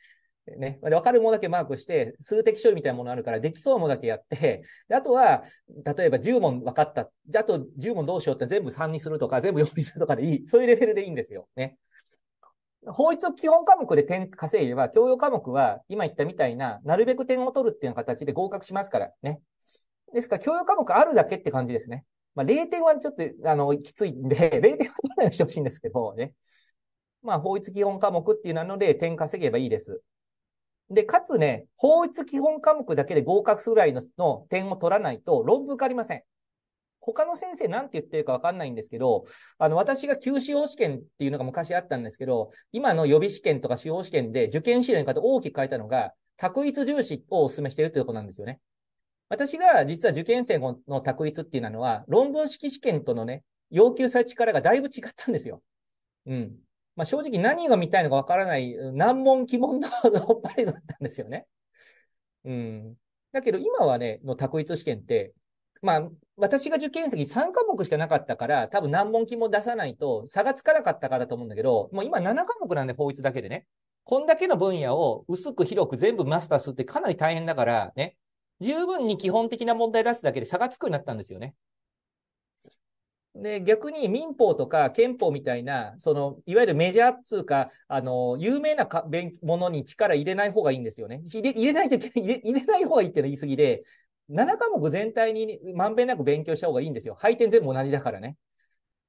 ね。で、わかるものだけマークして、数的処理みたいなものあるから、できそうもだけやって、あとは、例えば10問分かった。じゃあ、と10問どうしようって全部3にするとか、全部4にするとかでいい。そういうレベルでいいんですよ。ね。法律基本科目で点稼いでは、教養科目は今言ったみたいな、なるべく点を取るっていう形で合格しますからね。ですから、教養科目あるだけって感じですね。まあ、0点はちょっと、あの、きついんで、0 点は取らないようにしてほしいんですけどね。まあ、法律基本科目っていうなので、点稼げばいいです。で、かつね、法律基本科目だけで合格するぐらいのの点を取らないと論文受かりません。他の先生なんて言ってるかわかんないんですけど、あの、私が旧司法試験っていうのが昔あったんですけど、今の予備試験とか司法試験で受験資料に方大きく変えたのが、択一重視をお勧めしているということなんですよね。私が実は受験生の択一っていうのは、論文式試験とのね、要求され力がだいぶ違ったんですよ。うん。まあ、正直何が見たいのかわからない、難問疑問のどっぱりだったんですよね。うん。だけど今はね、の択一試験って、まあ、私が受験席3科目しかなかったから、多分難問記も出さないと差がつかなかったからだと思うんだけど、もう今7科目なんで法律だけでね。こんだけの分野を薄く広く全部マスターするってかなり大変だからね。十分に基本的な問題出すだけで差がつくようになったんですよね。で、逆に民法とか憲法みたいな、その、いわゆるメジャーっつうか、あの、有名なかものに力入れない方がいいんですよね。入れ入れないといけない入れ、ない方がいいっての言い過ぎで、7科目全体にまんべんなく勉強した方がいいんですよ。配点全部同じだからね。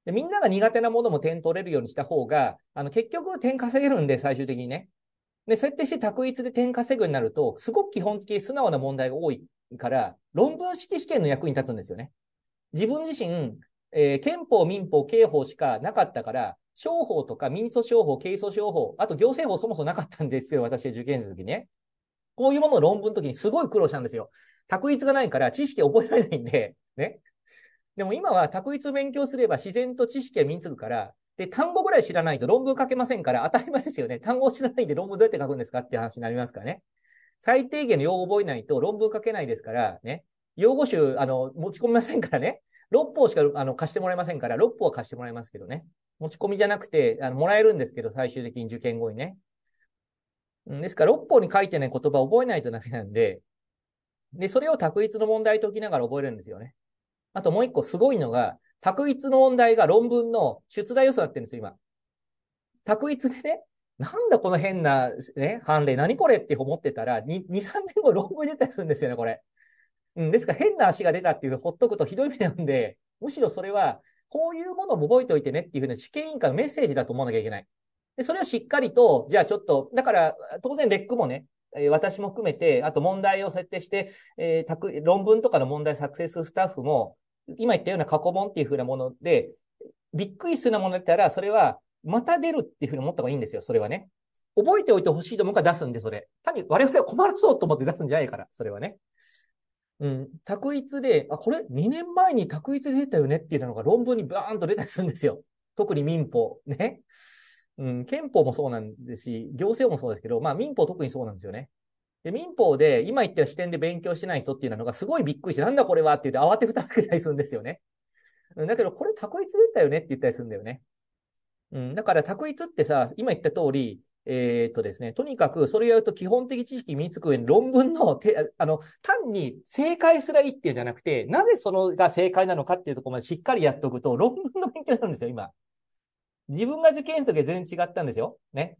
でみんなが苦手なものも点取れるようにした方が、あの、結局点稼げるんで、最終的にね。で、そうやってして択一で点稼ぐになると、すごく基本的素直な問題が多いから、論文式試験の役に立つんですよね。自分自身、えー、憲法、民法、刑法しかなかったから、商法とか民訴商法、刑訴商法、あと行政法そもそもなかったんですよ、私受験の時ね。こういうものを論文の時にすごい苦労したんですよ。択一がないから知識覚えられないんで、ね。でも今は択一を勉強すれば自然と知識が身につくから、で、単語ぐらい知らないと論文書けませんから当たり前ですよね。単語を知らないで論文どうやって書くんですかって話になりますからね。最低限の用語を覚えないと論文書けないですから、ね。用語集、あの、持ち込みませんからね。6本しかあの貸してもらえませんから、6本は貸してもらいますけどね。持ち込みじゃなくて、あのもらえるんですけど、最終的に受験後にね。ですから、6本に書いてない言葉を覚えないとダメなんで、で、それを択一の問題解きながら覚えるんですよね。あともう一個すごいのが、択一の問題が論文の出題予想になってるんですよ、今。択一でね、なんだこの変な、ね、判例、何これって思ってたら、2、2 3年後論文に出たりするんですよね、これ。うん、ですから変な足が出たっていうほっとくとひどい目なんで、むしろそれは、こういうものを覚えておいてねっていうふうな試験委員会のメッセージだと思わなきゃいけない。で、それはしっかりと、じゃあちょっと、だから、当然レックもね、私も含めて、あと問題を設定して、えー、論文とかの問題作成するスタッフも、今言ったような過去問っていうふうなもので、びっくりするなものだったら、それは、また出るっていうふうに思った方がいいんですよ、それはね。覚えておいてほしいと思うから出すんで、それ。単に我々は困らそうと思って出すんじゃないから、それはね。うん、択一で、あ、これ2年前に択一で出たよねっていうのが論文にバーンと出たりするんですよ。特に民法。ね。うん、憲法もそうなんですし、行政もそうですけど、まあ民法特にそうなんですよね。で、民法で今言った視点で勉強してない人っていうのがすごいびっくりして、なんだこれはって言って慌てふた開けたりするんですよね。だけど、これ択一出たよねって言ったりするんだよね。うん、だから択一ってさ、今言った通り、えー、っとですね、とにかくそれやると基本的知識身につく上に論文のて、あの、単に正解すらいいっていうんじゃなくて、なぜそのが正解なのかっていうところまでしっかりやっておくと、論文の勉強になるんですよ、今。自分が受験生時は全然違ったんですよ。ね。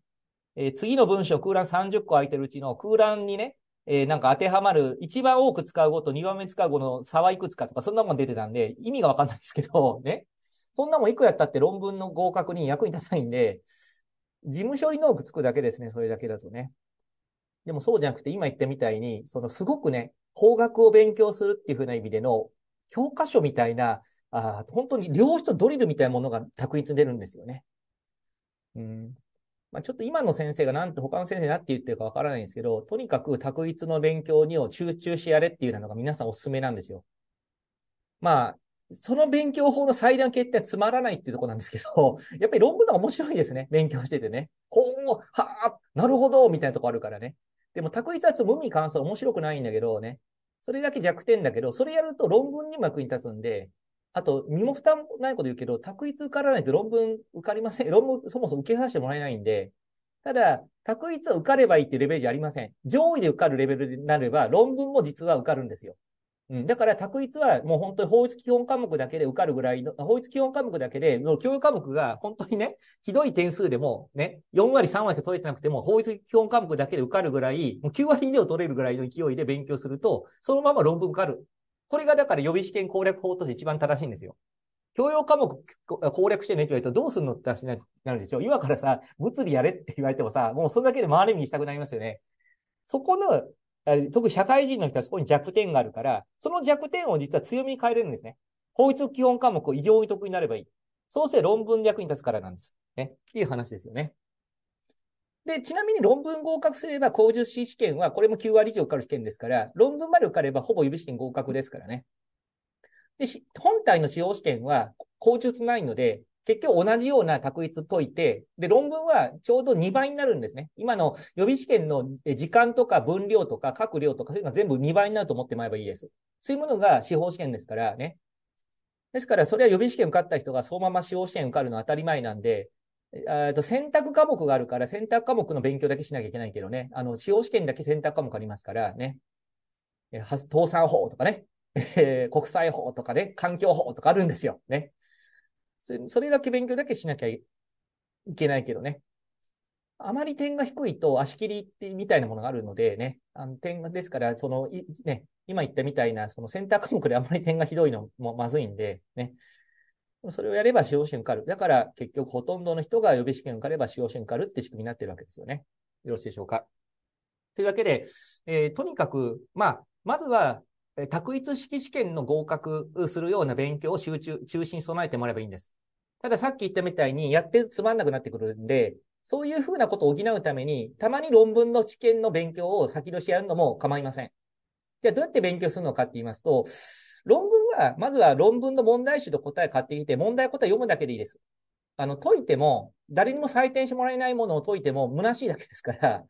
えー、次の文章空欄30個空いてるうちの空欄にね、えー、なんか当てはまる、一番多く使う語と二番目使う語の差はいくつかとか、そんなもん出てたんで、意味がわかんないですけど、ね。そんなもんいくらやったって論文の合格に役に立たないんで、事務処理能力つくだけですね、それだけだとね。でもそうじゃなくて、今言ったみたいに、そのすごくね、法学を勉強するっていうふうな意味での教科書みたいな、あ本当に良質ドリルみたいなものが択一出るんですよね。うん。まあ、ちょっと今の先生がなんて他の先生なって言ってるかわからないんですけど、とにかく択一の勉強にを集中しやれっていうのが皆さんおすすめなんですよ。まあ、その勉強法の最大決定はつまらないっていうとこなんですけど、やっぱり論文の方が面白いですね。勉強しててね。ほう、はあ、なるほど、みたいなとこあるからね。でも、択一はちょっと無味感想面白くないんだけどね。それだけ弱点だけど、それやると論文にも役に立つんで、あと、身も負担ないこと言うけど、択一受からないと論文受かりません。論文そもそも受けさせてもらえないんで、ただ、択一は受かればいいってレベルじゃありません。上位で受かるレベルになれば、論文も実は受かるんですよ。うん、だから、択一はもう本当に法律基本科目だけで受かるぐらいの、法律基本科目だけで、教育科目が本当にね、ひどい点数でもね、4割3割取れてなくても、法律基本科目だけで受かるぐらい、もう9割以上取れるぐらいの勢いで勉強すると、そのまま論文受かる。これがだから予備試験攻略法として一番正しいんですよ。教養科目攻略してねって言われたらどうすんのって話になるでしょ。う。今からさ、物理やれって言われてもさ、もうそれだけで回り見したくなりますよね。そこの特に社会人の人はそこに弱点があるから、その弱点を実は強みに変えれるんですね。法律基本科目を異常に得になればいい。そうすれば論文役に立つからなんです。ね。っていう話ですよね。で、ちなみに論文合格すれば、工術試験は、これも9割以上受かる試験ですから、論文まで受かれば、ほぼ予備試験合格ですからね。で、本体の司法試験は、工術ないので、結局同じような択一解いて、で、論文はちょうど2倍になるんですね。今の予備試験の時間とか分量とか書く量とかそういうのが全部2倍になると思ってもらえばいいです。そういうものが司法試験ですからね。ですから、それは予備試験受かった人がそのまま司法試験受かるのは当たり前なんで、えっと、選択科目があるから、選択科目の勉強だけしなきゃいけないけどね。あの、司法試験だけ選択科目ありますからね。え倒産法とかね。え国際法とかね、環境法とかあるんですよ。ね。それだけ勉強だけしなきゃいけないけどね。あまり点が低いと足切りってみたいなものがあるのでね、あの点が、ですから、そのね、今言ったみたいな、そのセンター科目であまり点がひどいのもまずいんで、ね。それをやれば司法試験受かる。だから結局ほとんどの人が予備試験受かれば司法試験受かるって仕組みになってるわけですよね。よろしいでしょうか。というわけで、えー、とにかく、まあ、まずは択一式試験の合格するような勉強を集中、中心に備えてもらえばいいんです。たださっき言ったみたいに、やってつまんなくなってくるんで、そういうふうなことを補うために、たまに論文の試験の勉強を先取りしてやるのも構いません。じゃあどうやって勉強するのかって言いますと、論文は、まずは論文の問題集と答え買ってきて、問題答え読むだけでいいです。あの、解いても、誰にも採点してもらえないものを解いても虚しいだけですから、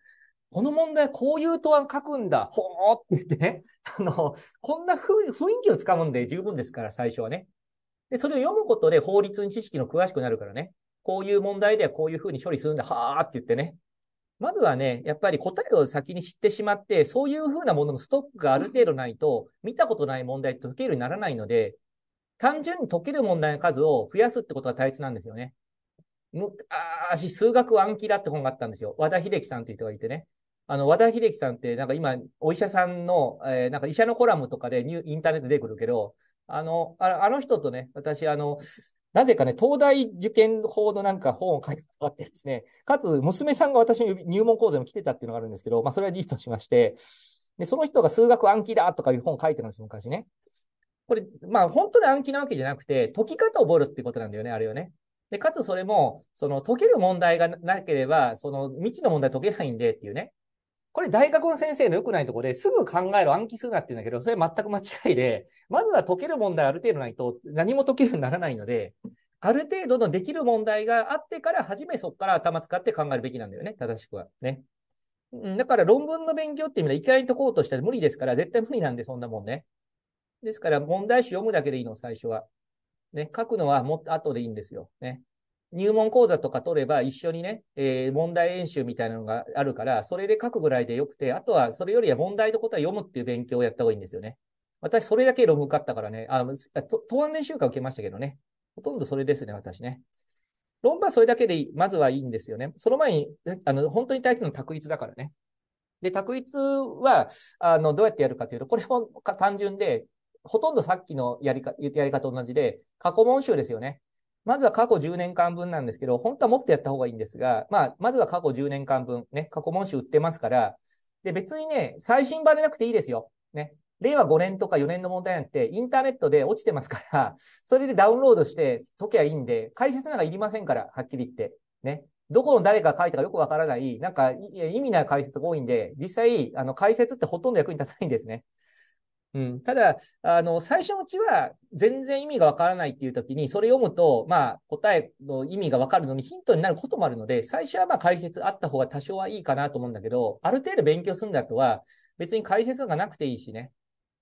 この問題こういう答案書くんだ、ほーって言ってね、あの、こんな雰囲気をつかむんで十分ですから、最初はね。で、それを読むことで法律に知識の詳しくなるからね、こういう問題ではこういうふうに処理するんだ、はーって言ってね。まずはね、やっぱり答えを先に知ってしまって、そういうふうなもののストックがある程度ないと、見たことない問題って解けるようにならないので、単純に解ける問題の数を増やすってことが大切なんですよね。昔、数学暗記だって本があったんですよ。和田秀樹さんという人がいてね。あの、和田秀樹さんって、なんか今、お医者さんの、えー、なんか医者のコラムとかでニュインターネット出てくるけど、あの、ああの人とね、私、あの、なぜかね、東大受験法のなんか本を書いてもってですね、かつ、娘さんが私の入門講座に来てたっていうのがあるんですけど、まあ、それは事実としまして、で、その人が数学暗記だとかいう本を書いてるんですよ、昔ね。これ、まあ、本当に暗記なわけじゃなくて、解き方を覚えるってことなんだよね、あれよね。で、かつそれも、その解ける問題がなければ、その未知の問題解けないんでっていうね。これ大学の先生の良くないところですぐ考える暗記するなって言うんだけど、それ全く間違いで、まずは解ける問題ある程度ないと何も解けるようにならないので、ある程度のできる問題があってから、初めそこから頭使って考えるべきなんだよね、正しくは。ね。だから論文の勉強って意味では、いきなり解こうとしたら無理ですから、絶対無理なんで、そんなもんね。ですから、問題集読むだけでいいの、最初は。ね、書くのはもっと後でいいんですよ。ね。入門講座とか取れば一緒にね、えー、問題演習みたいなのがあるから、それで書くぐらいでよくて、あとはそれよりは問題のことは読むっていう勉強をやった方がいいんですよね。私、それだけ論文買ったからね、あ、と、答案練習会受けましたけどね。ほとんどそれですね、私ね。論文はそれだけでまずはいいんですよね。その前に、あの、本当に対切なの択一だからね。で、択一は、あの、どうやってやるかというと、これも単純で、ほとんどさっきのやりかやり方と同じで、過去問集ですよね。まずは過去10年間分なんですけど、本当はもっとやった方がいいんですが、まあ、まずは過去10年間分、ね、過去問集売ってますから、で、別にね、最新版でなくていいですよ。ね。令和5年とか4年の問題なんて、インターネットで落ちてますから、それでダウンロードして解きゃいいんで、解説なんかいりませんから、はっきり言って。ね。どこの誰が書いたかよくわからない、なんか意味ない解説が多いんで、実際、あの、解説ってほとんど役に立たないんですね。うん、ただ、あの、最初のうちは全然意味がわからないっていう時に、それ読むと、まあ、答えの意味がわかるのにヒントになることもあるので、最初はまあ解説あった方が多少はいいかなと思うんだけど、ある程度勉強するんだとは、別に解説がなくていいしね。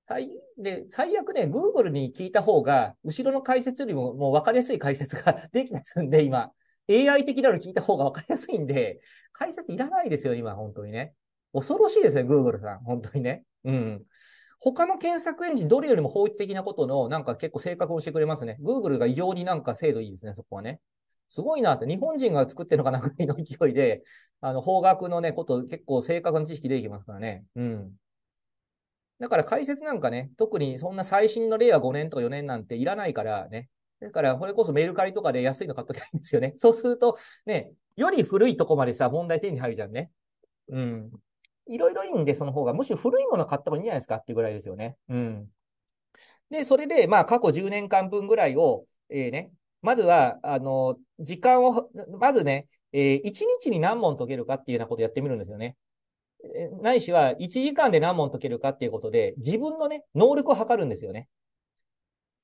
はい。で、最悪ね、Google に聞いた方が、後ろの解説よりももう分かりやすい解説が できない。すんで、今。AI 的なの聞いた方が分かりやすいんで、解説いらないですよ、今、本当にね。恐ろしいですね、Google さん。本当にね。うん。他の検索エンジンどれよりも法律的なことのなんか結構性格をしてくれますね。Google が異常になんか精度いいですね、そこはね。すごいなって、日本人が作ってるのかなぐらいの勢いで、あの、法学のね、こと結構正確な知識できますからね。うん。だから解説なんかね、特にそんな最新の例は5年とか4年なんていらないからね。だから、これこそメルカリとかで安いの買っときゃいいんですよね。そうすると、ね、より古いとこまでさ、問題手に入るじゃんね。うん。いろいろいいんで、その方が。むしろ古いもの買った方がいいんじゃないですかっていうぐらいですよね。うん。で、それで、まあ、過去10年間分ぐらいを、えー、ね、まずは、あの、時間を、まずね、えー、1日に何問解けるかっていうようなことをやってみるんですよね。えー、ないしは、1時間で何問解けるかっていうことで、自分のね、能力を測るんですよね。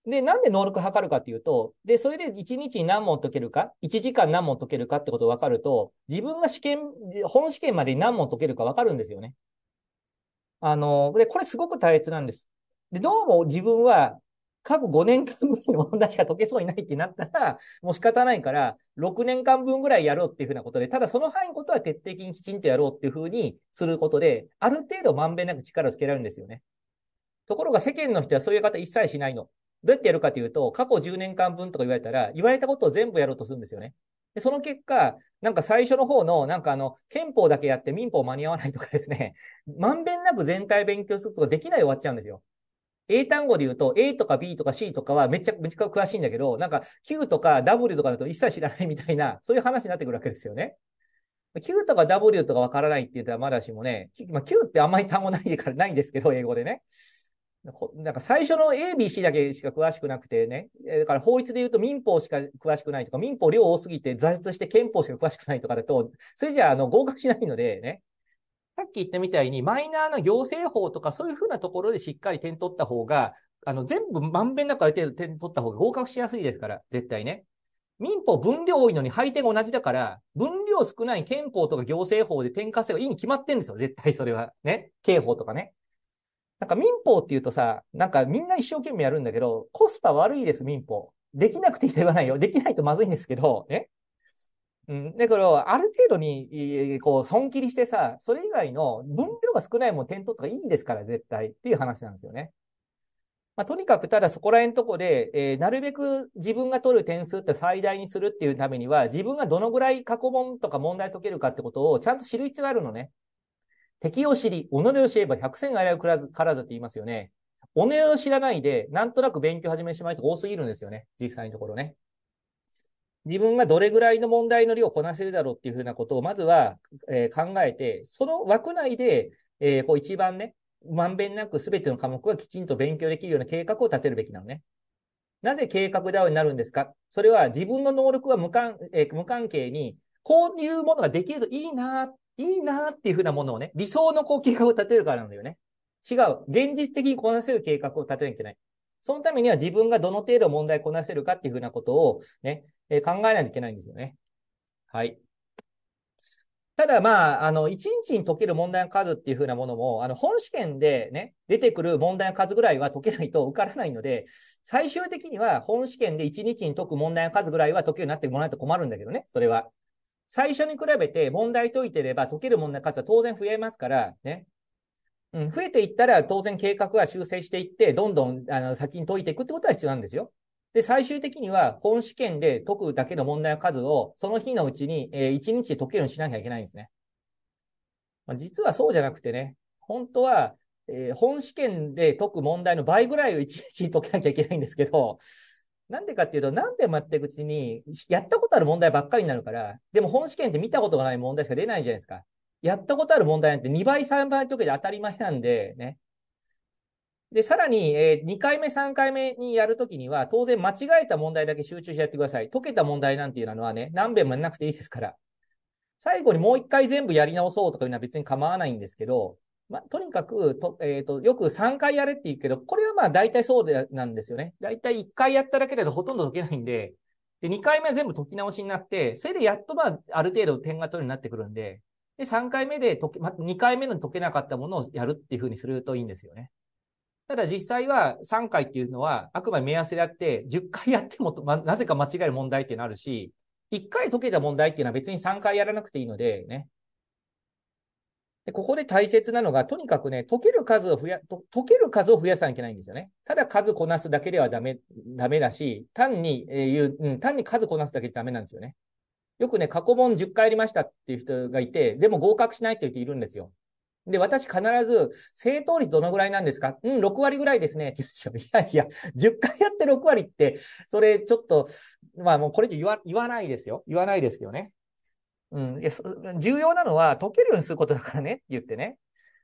で、なんで能力測るかっていうと、で、それで1日に何問解けるか、1時間何問解けるかってこと分かると、自分が試験、本試験までに何問解けるか分かるんですよね。あの、で、これすごく大切なんです。で、どうも自分は、過去5年間分の問題しか解けそうにないってなったら、もう仕方ないから、6年間分ぐらいやろうっていうふうなことで、ただその範囲のことは徹底的にきちんとやろうっていうふうにすることで、ある程度まんべんなく力をつけられるんですよね。ところが世間の人はそういう方一切しないの。どうやってやるかというと、過去10年間分とか言われたら、言われたことを全部やろうとするんですよね。で、その結果、なんか最初の方の、なんかあの、憲法だけやって民法間に合わないとかですね、まんべんなく全体勉強するとできない終わっちゃうんですよ。英単語で言うと、A とか B とか C とかはめっちゃ、めちゃ詳しいんだけど、なんか Q とか W とかだと一切知らないみたいな、そういう話になってくるわけですよね。Q とか W とかわからないって言ったらまだしもね、まあ、Q ってあんまり単語ないからないんですけど、英語でね。なんか最初の ABC だけしか詳しくなくてね、だから法律で言うと民法しか詳しくないとか、民法量多すぎて挫折して憲法しか詳しくないとかだと、それじゃあの合格しないのでね、さっき言ったみたいにマイナーな行政法とかそういうふうなところでしっかり点取った方が、あの全部まんべんなくある程度点取った方が合格しやすいですから、絶対ね。民法分量多いのに配点が同じだから、分量少ない憲法とか行政法で点稼せがいいに決まってるんですよ、絶対それは。ね。刑法とかね。なんか民法って言うとさ、なんかみんな一生懸命やるんだけど、コスパ悪いです、民法。できなくて言わないよ。できないとまずいんですけど、ね。うん、だから、ある程度に、こう、損切りしてさ、それ以外の分量が少ないもん点取ったらいいですから、絶対っていう話なんですよね。まあ、とにかく、ただそこら辺のとこで、えー、なるべく自分が取る点数って最大にするっていうためには、自分がどのぐらい過去問とか問題解けるかってことをちゃんと知る必要があるのね。敵を知り、己を知れば百戦あらゆからずからずって言いますよね。己を知らないで、なんとなく勉強始めてしまう人が多すぎるんですよね。実際のところね。自分がどれぐらいの問題の量をこなせるだろうっていうふうなことをまずは、えー、考えて、その枠内で、えー、こう一番ね、まんべんなく全ての科目がきちんと勉強できるような計画を立てるべきなのね。なぜ計画だわになるんですかそれは自分の能力は無関えー、無関係に、こういうものができるといいなっいいなっていうふうなものをね、理想のこう計画を立てるからなんだよね。違う。現実的にこなせる計画を立てなきゃいけない。そのためには自分がどの程度問題こなせるかっていうふうなことをね、えー、考えないといけないんですよね。はい。ただまあ、あの、1日に解ける問題の数っていうふうなものも、あの、本試験でね、出てくる問題の数ぐらいは解けないと受からないので、最終的には本試験で1日に解く問題の数ぐらいは解けるようになってもらえると困るんだけどね、それは。最初に比べて問題解いてれば解ける問題の数は当然増えますから、ね。うん、増えていったら当然計画は修正していって、どんどんあの先に解いていくってことは必要なんですよ。で、最終的には本試験で解くだけの問題の数をその日のうちに、えー、1日で解けるようにしなきゃいけないんですね。まあ、実はそうじゃなくてね、本当は、えー、本試験で解く問題の倍ぐらいを1日解けなきゃいけないんですけど、なんでかっていうと、なんで待っていうちに、やったことある問題ばっかりになるから、でも本試験って見たことがない問題しか出ないじゃないですか。やったことある問題なんて2倍、3倍解かで当たり前なんで、ね。で、さらに、えー、2回目、3回目にやるときには、当然間違えた問題だけ集中してやってください。解けた問題なんていうのはね、何遍もやなくていいですから。最後にもう一回全部やり直そうとかいうのは別に構わないんですけど、まあ、とにかく、と、えっ、ー、と、よく3回やれって言うけど、これはまあ大体そうでなんですよね。大体1回やっただけだとほとんど解けないんで、で、2回目は全部解き直しになって、それでやっとまあ、ある程度点が取るようになってくるんで、で、3回目で解け、まあ、2回目の解けなかったものをやるっていうふうにするといいんですよね。ただ実際は3回っていうのは、あくまで目安であって、10回やってもま、なぜか間違える問題っていうのあるし、1回解けた問題っていうのは別に3回やらなくていいのでね、で、ここで大切なのが、とにかくね、解ける数を増や、解ける数を増やさなきゃいけないんですよね。ただ数こなすだけではダメ、ダメだし、単に、えー、言う、うん、単に数こなすだけでダメなんですよね。よくね、過去問10回やりましたっていう人がいて、でも合格しないっていう人いるんですよ。で、私必ず、正答率どのぐらいなんですかうん、6割ぐらいですね。って言うんですよ。いやいや、10回やって6割って、それちょっと、まあもうこれ以上言わないですよ。言わないですけどね。うん、いや重要なのは解けるようにすることだからねって言ってね。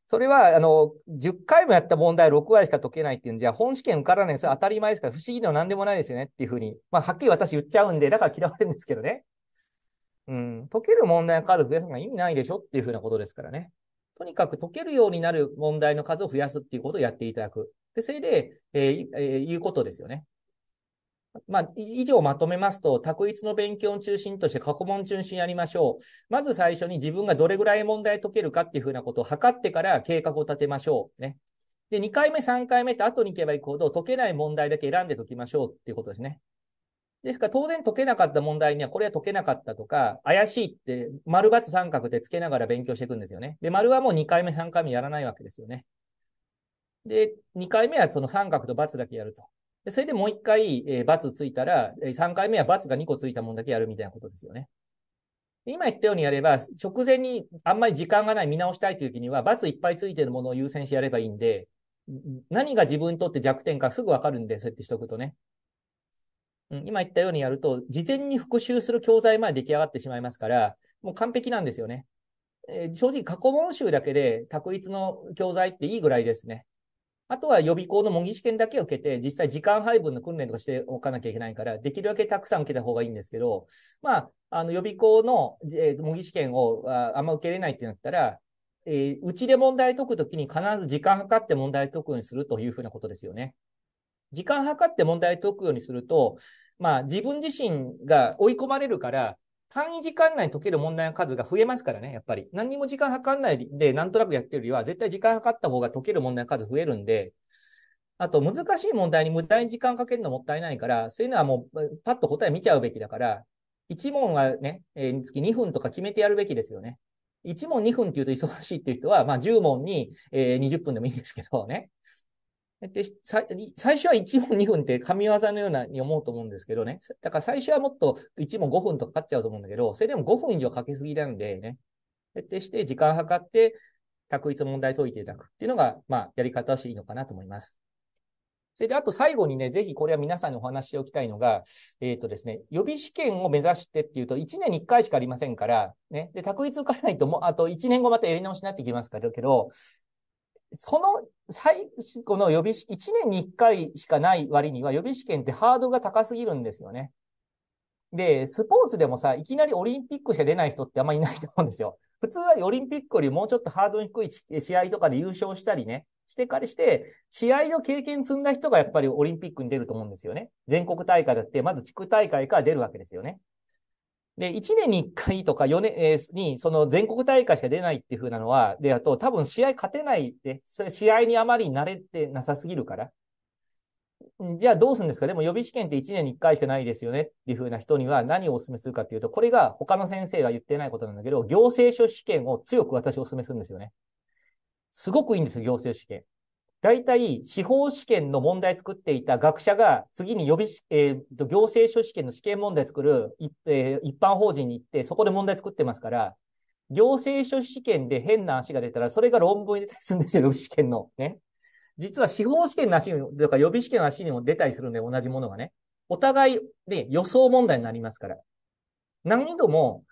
それは、あの、10回もやった問題6割しか解けないっていうんじゃ、本試験受からないです。当たり前ですから、不思議でも何でもないですよねっていうふうに。まあ、はっきり私言っちゃうんで、だから嫌われるんですけどね。うん。解ける問題の数を増やすのが意味ないでしょっていうふうなことですからね。とにかく解けるようになる問題の数を増やすっていうことをやっていただく。で、それで、えー、えー、いうことですよね。まあ、以上まとめますと、択一の勉強を中心として過去問中心やりましょう。まず最初に自分がどれぐらい問題解けるかっていうふうなことを測ってから計画を立てましょう。ね。で、2回目、3回目って後に行けば行くほど解けない問題だけ選んで解きましょうっていうことですね。ですから当然解けなかった問題にはこれは解けなかったとか、怪しいって丸×三角でつけながら勉強していくんですよね。で、丸はもう2回目、3回目やらないわけですよね。で、2回目はその三角と×だけやると。それでもう一回、えー、罰ついたら、3回目は罰が2個ついたもんだけやるみたいなことですよね。今言ったようにやれば、直前にあんまり時間がない、見直したいという時には、罰いっぱいついてるものを優先してやればいいんで、何が自分にとって弱点かすぐわかるんで、そうやってしとくとね。うん、今言ったようにやると、事前に復習する教材まで出来上がってしまいますから、もう完璧なんですよね。えー、正直、過去問集だけで、択一の教材っていいぐらいですね。あとは予備校の模擬試験だけ受けて、実際時間配分の訓練とかしておかなきゃいけないから、できるだけたくさん受けた方がいいんですけど、まあ、あの予備校の、えー、模擬試験をああんま受けれないってなったら、えー、うちで問題解くときに必ず時間計って問題解くようにするというふうなことですよね。時間計って問題解くようにすると、まあ自分自身が追い込まれるから、単位時間内に解ける問題の数が増えますからね、やっぱり。何にも時間計んないで、なんとなくやってるよりは、絶対時間計った方が解ける問題の数増えるんで、あと、難しい問題に無駄に時間かけるのもったいないから、そういうのはもう、パッと答え見ちゃうべきだから、1問はね、えー、月2分とか決めてやるべきですよね。1問2分って言うと忙しいっていう人は、まあ10問に、えー、20分でもいいんですけどね。で最初は1問2分って神業のようなに思うと思うんですけどね。だから最初はもっと1問5分とかかっちゃうと思うんだけど、それでも5分以上かけすぎなんでね。徹底して時間を計って、択一問題解いていただくっていうのが、まあ、やり方としていいのかなと思います。それで、あと最後にね、ぜひこれは皆さんにお話しておきたいのが、えっ、ー、とですね、予備試験を目指してっていうと、1年に1回しかありませんから、ね、で、択一受からないと、もう、あと1年後またやり直しになってきますから、けど、その最後の予備試験、1年に1回しかない割には予備試験ってハードルが高すぎるんですよね。で、スポーツでもさ、いきなりオリンピックしか出ない人ってあんまりいないと思うんですよ。普通はオリンピックよりもうちょっとハードル低い試合とかで優勝したりね、してからして、試合の経験積んだ人がやっぱりオリンピックに出ると思うんですよね。全国大会だって、まず地区大会から出るわけですよね。で、1年に1回とか4年に、その全国大会しか出ないっていう風なのは、で、あと多分試合勝てないって、試合にあまり慣れてなさすぎるから。じゃあどうするんですかでも予備試験って1年に1回しかないですよねっていう風な人には何をお勧めするかっていうと、これが他の先生が言ってないことなんだけど、行政書試験を強く私お勧めするんですよね。すごくいいんですよ、行政試験。大体、司法試験の問題作っていた学者が、次に予備、えっ、ー、行政書試験の試験問題作る、えー、一般法人に行って、そこで問題作ってますから、行政書試験で変な足が出たら、それが論文に出たりするんですよ、予備試験の。ね。実は司法試験の足に、とか予備試験の足にも出たりするんで、同じものがね。お互いで予想問題になりますから。難易度も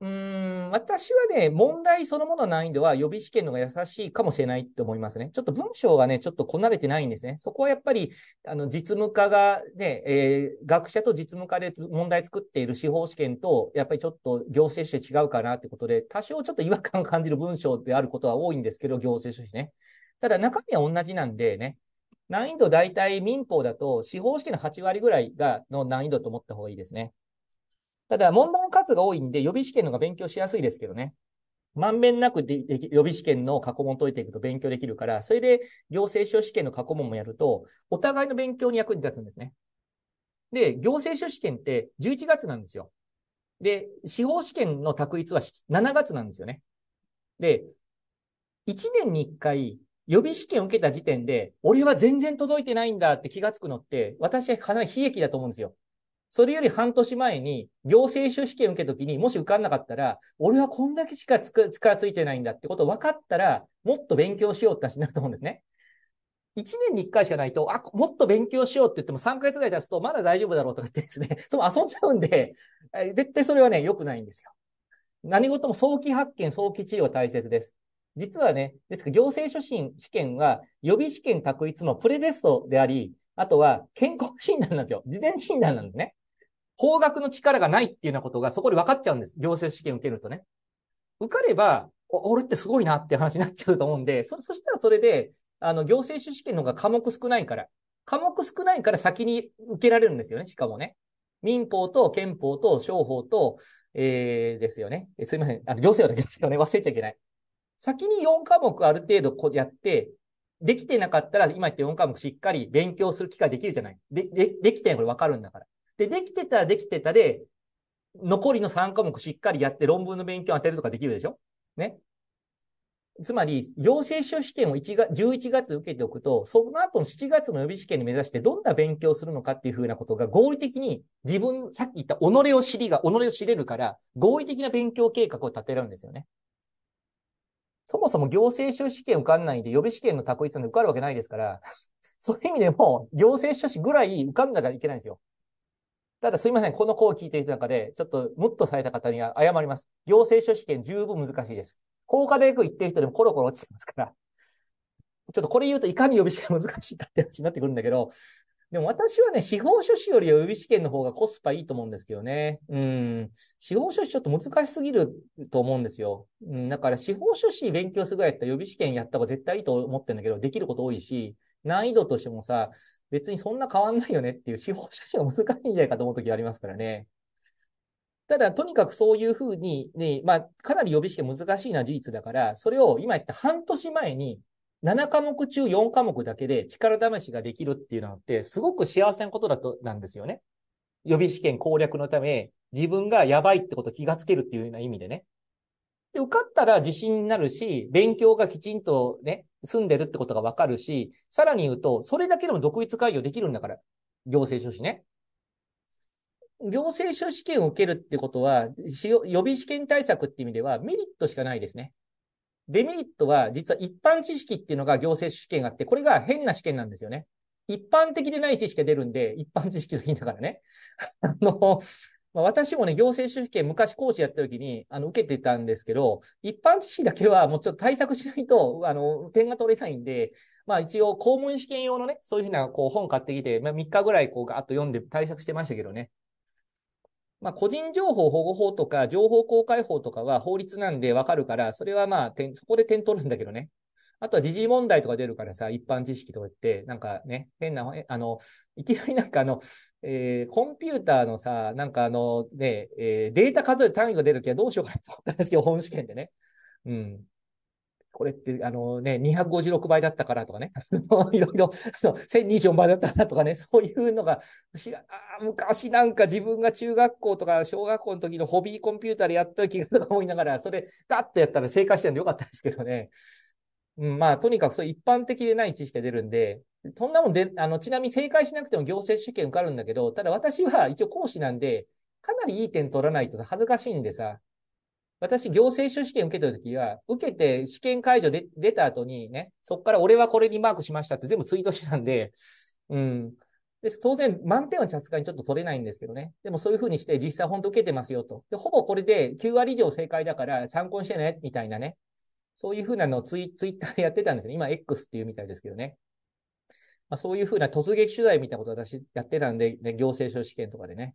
うん、私はね、問題そのものの難易度は予備試験の方が優しいかもしれないって思いますね。ちょっと文章がね、ちょっとこなれてないんですね。そこはやっぱり、あの、実務家がね、えー、学者と実務家で問題作っている司法試験と、やっぱりちょっと行政書士違うかなってことで、多少ちょっと違和感を感じる文章であることは多いんですけど、行政書士ね。ただ中身は同じなんでね、難易度大体民法だと司法試験の8割ぐらいがの難易度と思った方がいいですね。ただ、問題の数が多いんで、予備試験の方が勉強しやすいですけどね。まんべんなくでで予備試験の過去問解いていくと勉強できるから、それで行政書試験の過去問もやると、お互いの勉強に役に立つんですね。で、行政書試験って11月なんですよ。で、司法試験の択一は7月なんですよね。で、1年に1回予備試験を受けた時点で、俺は全然届いてないんだって気がつくのって、私はかなり悲劇だと思うんですよ。それより半年前に行政書試験受けた時にもし受かんなかったら、俺はこんだけしか力ついてないんだってこと分かったら、もっと勉強しようって話になると思うんですね。1年に1回しかないと、あ、もっと勉強しようって言っても3ヶ月ぐらい経つとまだ大丈夫だろうとかってですね、そ の遊んじゃうんで、絶対それはね、良くないんですよ。何事も早期発見、早期治療は大切です。実はね、ですから行政初心試験は予備試験確立のプレテストであり、あとは健康診断なんですよ。事前診断なんですね。法学の力がないっていうようなことがそこで分かっちゃうんです。行政試験受けるとね。受かれば、俺ってすごいなって話になっちゃうと思うんで、そそしたらそれで、あの、行政主試験の方が科目少ないから、科目少ないから先に受けられるんですよね、しかもね。民法と憲法と商法と、えー、ですよね。すいません。あの行政はだけですよね。忘れちゃいけない。先に4科目ある程度こうやって、できてなかったら、今言って4科目しっかり勉強する機会できるじゃない。で、で、できてないこれ分かるんだから。で、できてたらできてたで、残りの3科目しっかりやって論文の勉強を当てるとかできるでしょね。つまり、行政書試験を1月11月受けておくと、その後の7月の予備試験に目指してどんな勉強をするのかっていうふうなことが合理的に自分、さっき言った己を知りが、己を知れるから、合理的な勉強計画を立てるんですよね。そもそも行政書試験受かんないんで、予備試験の択一なんで受かるわけないですから、そういう意味でも、行政書士ぐらい受かんなきゃいけないんですよ。ただすいません、この子を聞いている中で、ちょっとムッとされた方には謝ります。行政書士験十分難しいです。高価でよく言ってる人でもコロコロ落ちてますから、ちょっとこれ言うといかに予備試験難しいかって話になってくるんだけど、でも私はね、司法書士よりは予備試験の方がコスパいいと思うんですけどね。うん。司法書士ちょっと難しすぎると思うんですよ。うん。だから司法書士勉強するぐらいやったら予備試験やった方が絶対いいと思ってるんだけど、できること多いし、難易度としてもさ、別にそんな変わんないよねっていう司法写真が難しいんじゃないかと思う時ありますからね。ただ、とにかくそういうふうに、ね、まあ、かなり予備試験難しいのは事実だから、それを今言った半年前に、7科目中4科目だけで力試しができるっていうのって、すごく幸せなことだと、なんですよね。予備試験攻略のため、自分がやばいってこと気がつけるっていうような意味でね。で受かったら自信になるし、勉強がきちんとね、住んでるってことがわかるし、さらに言うと、それだけでも独立開業できるんだから、行政書士ね。行政書士試験を受けるってことは、予備試験対策って意味ではメリットしかないですね。デメリットは、実は一般知識っていうのが行政試験があって、これが変な試験なんですよね。一般的でない知識が出るんで、一般知識がいいんだからね。あの、まあ、私もね、行政主婦系昔講師やった時に、あの、受けてたんですけど、一般知識だけはもうちょっと対策しないと、あの、点が取れないんで、まあ一応公務員試験用のね、そういうふうなこう本買ってきて、まあ3日ぐらいこうガーッと読んで対策してましたけどね。まあ個人情報保護法とか情報公開法とかは法律なんでわかるから、それはまあそこで点取るんだけどね。あとは時事問題とか出るからさ、一般知識とか言って、なんかね、変な、あの、いきなりなんかあの、えー、コンピューターのさ、なんかあの、ね、えー、データ数で単位が出るときはどうしようかなと思ったんですけど、本試験でね。うん。これって、あのね、256倍だったからとかね、いろいろ、1024倍だったなとかね、そういうのが、昔なんか自分が中学校とか小学校の時のホビーコンピューターでやった気がとか思いながら、それ、ガッとやったら正解してるんでよかったですけどね。うん、まあ、とにかくそう一般的でない知識が出るんで、そんなもんで、あの、ちなみに正解しなくても行政試験受かるんだけど、ただ私は一応講師なんで、かなりいい点取らないと恥ずかしいんでさ、私、行政書試験受けたときは、受けて試験解除で出た後にね、そこから俺はこれにマークしましたって全部ツイートしてたんで、うん。で当然、満点はさすがにちょっと取れないんですけどね。でもそういうふうにして、実際本当受けてますよと。で、ほぼこれで9割以上正解だから参考にしてね、みたいなね。そういうふうなのをツイツイッターでやってたんですね。今 X っていうみたいですけどね。まあ、そういうふうな突撃取材みたいなこと私やってたんで、ね、行政書試験とかでね。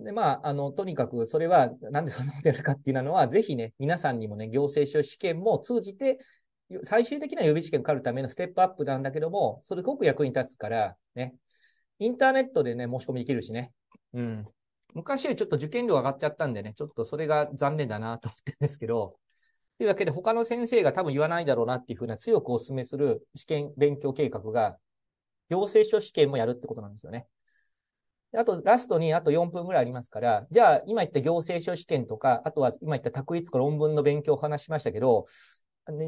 で、まあ、あの、とにかくそれは、なんでそんなことやるかっていうのは、ぜひね、皆さんにもね、行政書試験も通じて、最終的な予備試験受かるためのステップアップなんだけども、それすごく役に立つから、ね、インターネットでね、申し込みできるしね。うん。昔はちょっと受験料上がっちゃったんでね、ちょっとそれが残念だなと思ってるんですけど、というわけで、他の先生が多分言わないだろうなっていうふうな強くお勧めする試験勉強計画が、行政書試験もやるってことなんですよね。あと、ラストにあと4分ぐらいありますから、じゃあ、今言った行政書試験とか、あとは今言った択一か論文の勉強を話しましたけど、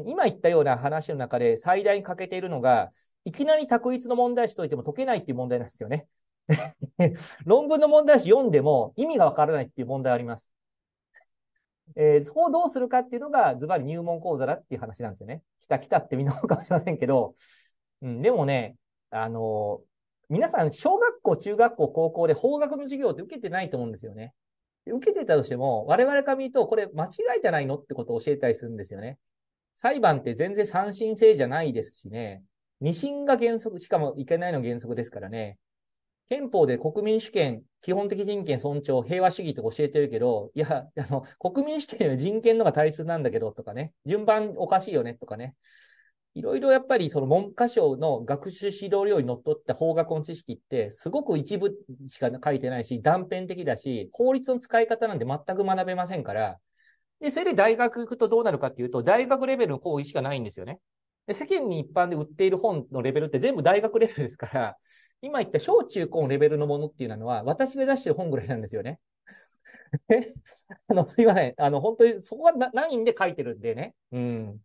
今言ったような話の中で最大に欠けているのが、いきなり択一の問題しといても解けないっていう問題なんですよね。論文の問題集読んでも意味がわからないっていう問題あります。えー、そこをどうするかっていうのが、ズバリ入門講座だっていう話なんですよね。来た来たってみんな思うかもしれませんけど、うん、でもね、あのー、皆さん、小学校、中学校、高校で法学の授業って受けてないと思うんですよね。受けてたとしても、我々から見ると、これ間違いじゃないのってことを教えたりするんですよね。裁判って全然三審制じゃないですしね。二審が原則、しかもいけないの原則ですからね。憲法で国民主権、基本的人権尊重、平和主義って教えてるけど、いや、あの、国民主権は人権のが大切なんだけどとかね、順番おかしいよねとかね。いろいろやっぱりその文科省の学習指導料に則っった法学の知識って、すごく一部しか書いてないし、断片的だし、法律の使い方なんて全く学べませんから、で、それで大学行くとどうなるかっていうと、大学レベルの行為しかないんですよね。で世間に一般で売っている本のレベルって全部大学レベルですから、今言った小中高のレベルのものっていうのは、私が出してる本ぐらいなんですよね。あの、すいません。あの、本当にそこはないんで書いてるんでね。うん。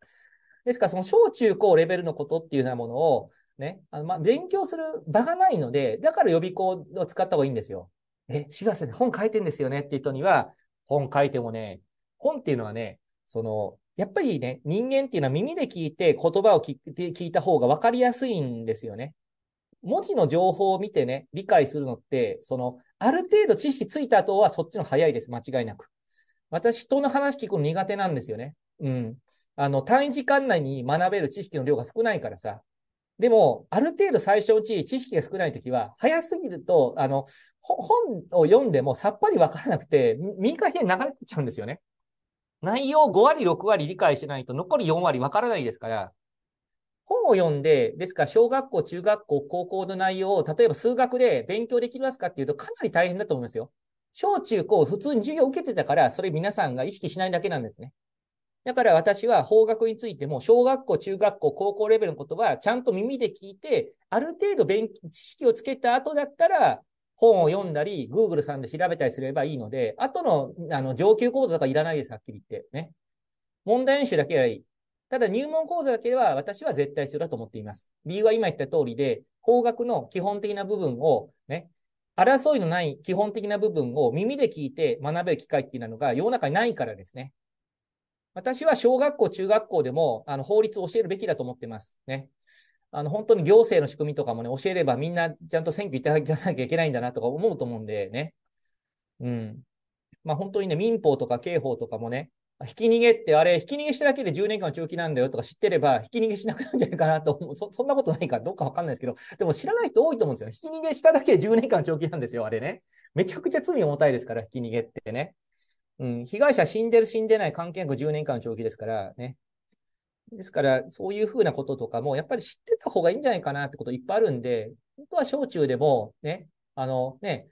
ですから、その小中高レベルのことっていうようなものを、ね、あのまあ、勉強する場がないので、だから予備校を使った方がいいんですよ。え、志賀先生、本書いてんですよねっていう人には、本書いてもね、本っていうのはね、その、やっぱりね、人間っていうのは耳で聞いて言葉を聞いた方が分かりやすいんですよね。文字の情報を見てね、理解するのって、その、ある程度知識ついた後はそっちの早いです、間違いなく。私、人の話聞くの苦手なんですよね。うん。あの、単位時間内に学べる知識の量が少ないからさ。でも、ある程度最初うち知識が少ないときは、早すぎると、あの、本を読んでもさっぱりわからなくて、右から左流れちゃうんですよね。内容5割、6割理解してないと、残り4割わからないですから、本を読んで、ですから小学校、中学校、高校の内容を、例えば数学で勉強できますかっていうと、かなり大変だと思いますよ。小中高、普通に授業を受けてたから、それ皆さんが意識しないだけなんですね。だから私は法学についても、小学校、中学校、高校レベルのことは、ちゃんと耳で聞いて、ある程度勉知識をつけた後だったら、本を読んだり、Google さんで調べたりすればいいので、後の、あの、上級講座とかいらないです、はっきり言って。ね。問題演習だけはいい。ただ入門講座だけでは私は絶対必要だと思っています。理由は今言った通りで、法学の基本的な部分をね、争いのない基本的な部分を耳で聞いて学べる機会っていうのが世の中にないからですね。私は小学校、中学校でもあの法律を教えるべきだと思ってます。ね。あの、本当に行政の仕組みとかもね、教えればみんなちゃんと選挙いただかなきゃいけないんだなとか思うと思うんでね。うん。まあ本当にね、民法とか刑法とかもね、ひき逃げってあれ、ひき逃げしただけで10年間の長期なんだよとか知ってれば、ひき逃げしなくなるんじゃないかなと思う。そんなことないからどうかわかんないですけど、でも知らない人多いと思うんですよ。ひき逃げしただけで10年間の長期なんですよ、あれね。めちゃくちゃ罪重たいですから、ひき逃げってね。うん、被害者死んでる死んでない関係なく10年間の長期ですからね。ですから、そういうふうなこととかも、やっぱり知ってた方がいいんじゃないかなってこといっぱいあるんで、本当は小中でも、ね、あのね、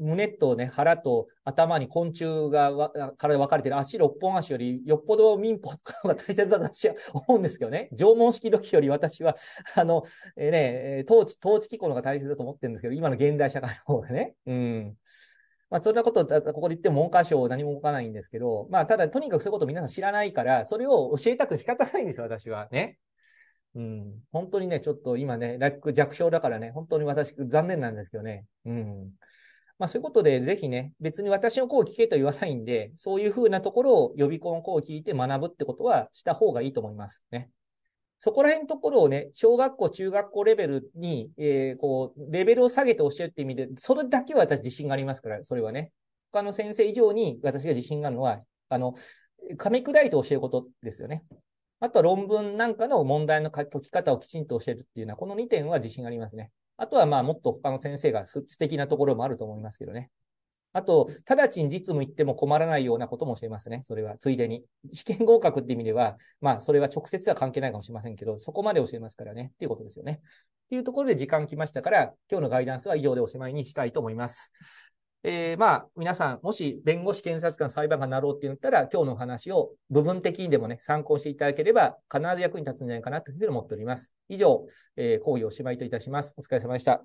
胸とね、腹と頭に昆虫がから分かれてる足六本足よりよっぽど民法とかのが大切だと私は思うんですけどね。縄文式土器より私は、あの、えー、ね、統治、統治機構のが大切だと思ってるんですけど、今の現代社会の方がね。うん。まあ、そんなこと、ここで言っても文科省何も動かないんですけど、まあ、ただ、とにかくそういうこと皆さん知らないから、それを教えたく仕方ないんですよ、私は。ね。うん。本当にね、ちょっと今ね、弱小だからね、本当に私、残念なんですけどね。うん。まあ、そういうことで、ぜひね、別に私の声を聞けと言わないんで、そういうふうなところを予備校の子を聞いて学ぶってことはした方がいいと思いますね。そこら辺のところをね、小学校、中学校レベルに、えー、こう、レベルを下げて教えるって意味で、それだけは私自信がありますから、それはね。他の先生以上に私が自信があるのは、あの、噛み砕いて教えることですよね。あとは論文なんかの問題の解き方をきちんと教えるっていうのは、この2点は自信がありますね。あとはまあもっと他の先生が素敵なところもあると思いますけどね。あと、直ちに実務行っても困らないようなことも教えますね。それは、ついでに。試験合格って意味では、まあ、それは直接は関係ないかもしれませんけど、そこまで教えますからね、っていうことですよね。っていうところで時間来ましたから、今日のガイダンスは以上でおしまいにしたいと思います。えー、まあ、皆さん、もし弁護士、検察官、裁判官になろうって言ったら、今日の話を部分的にでもね、参考していただければ、必ず役に立つんじゃないかなというふうに思っております。以上、えー、講義おしまいといたします。お疲れ様でした。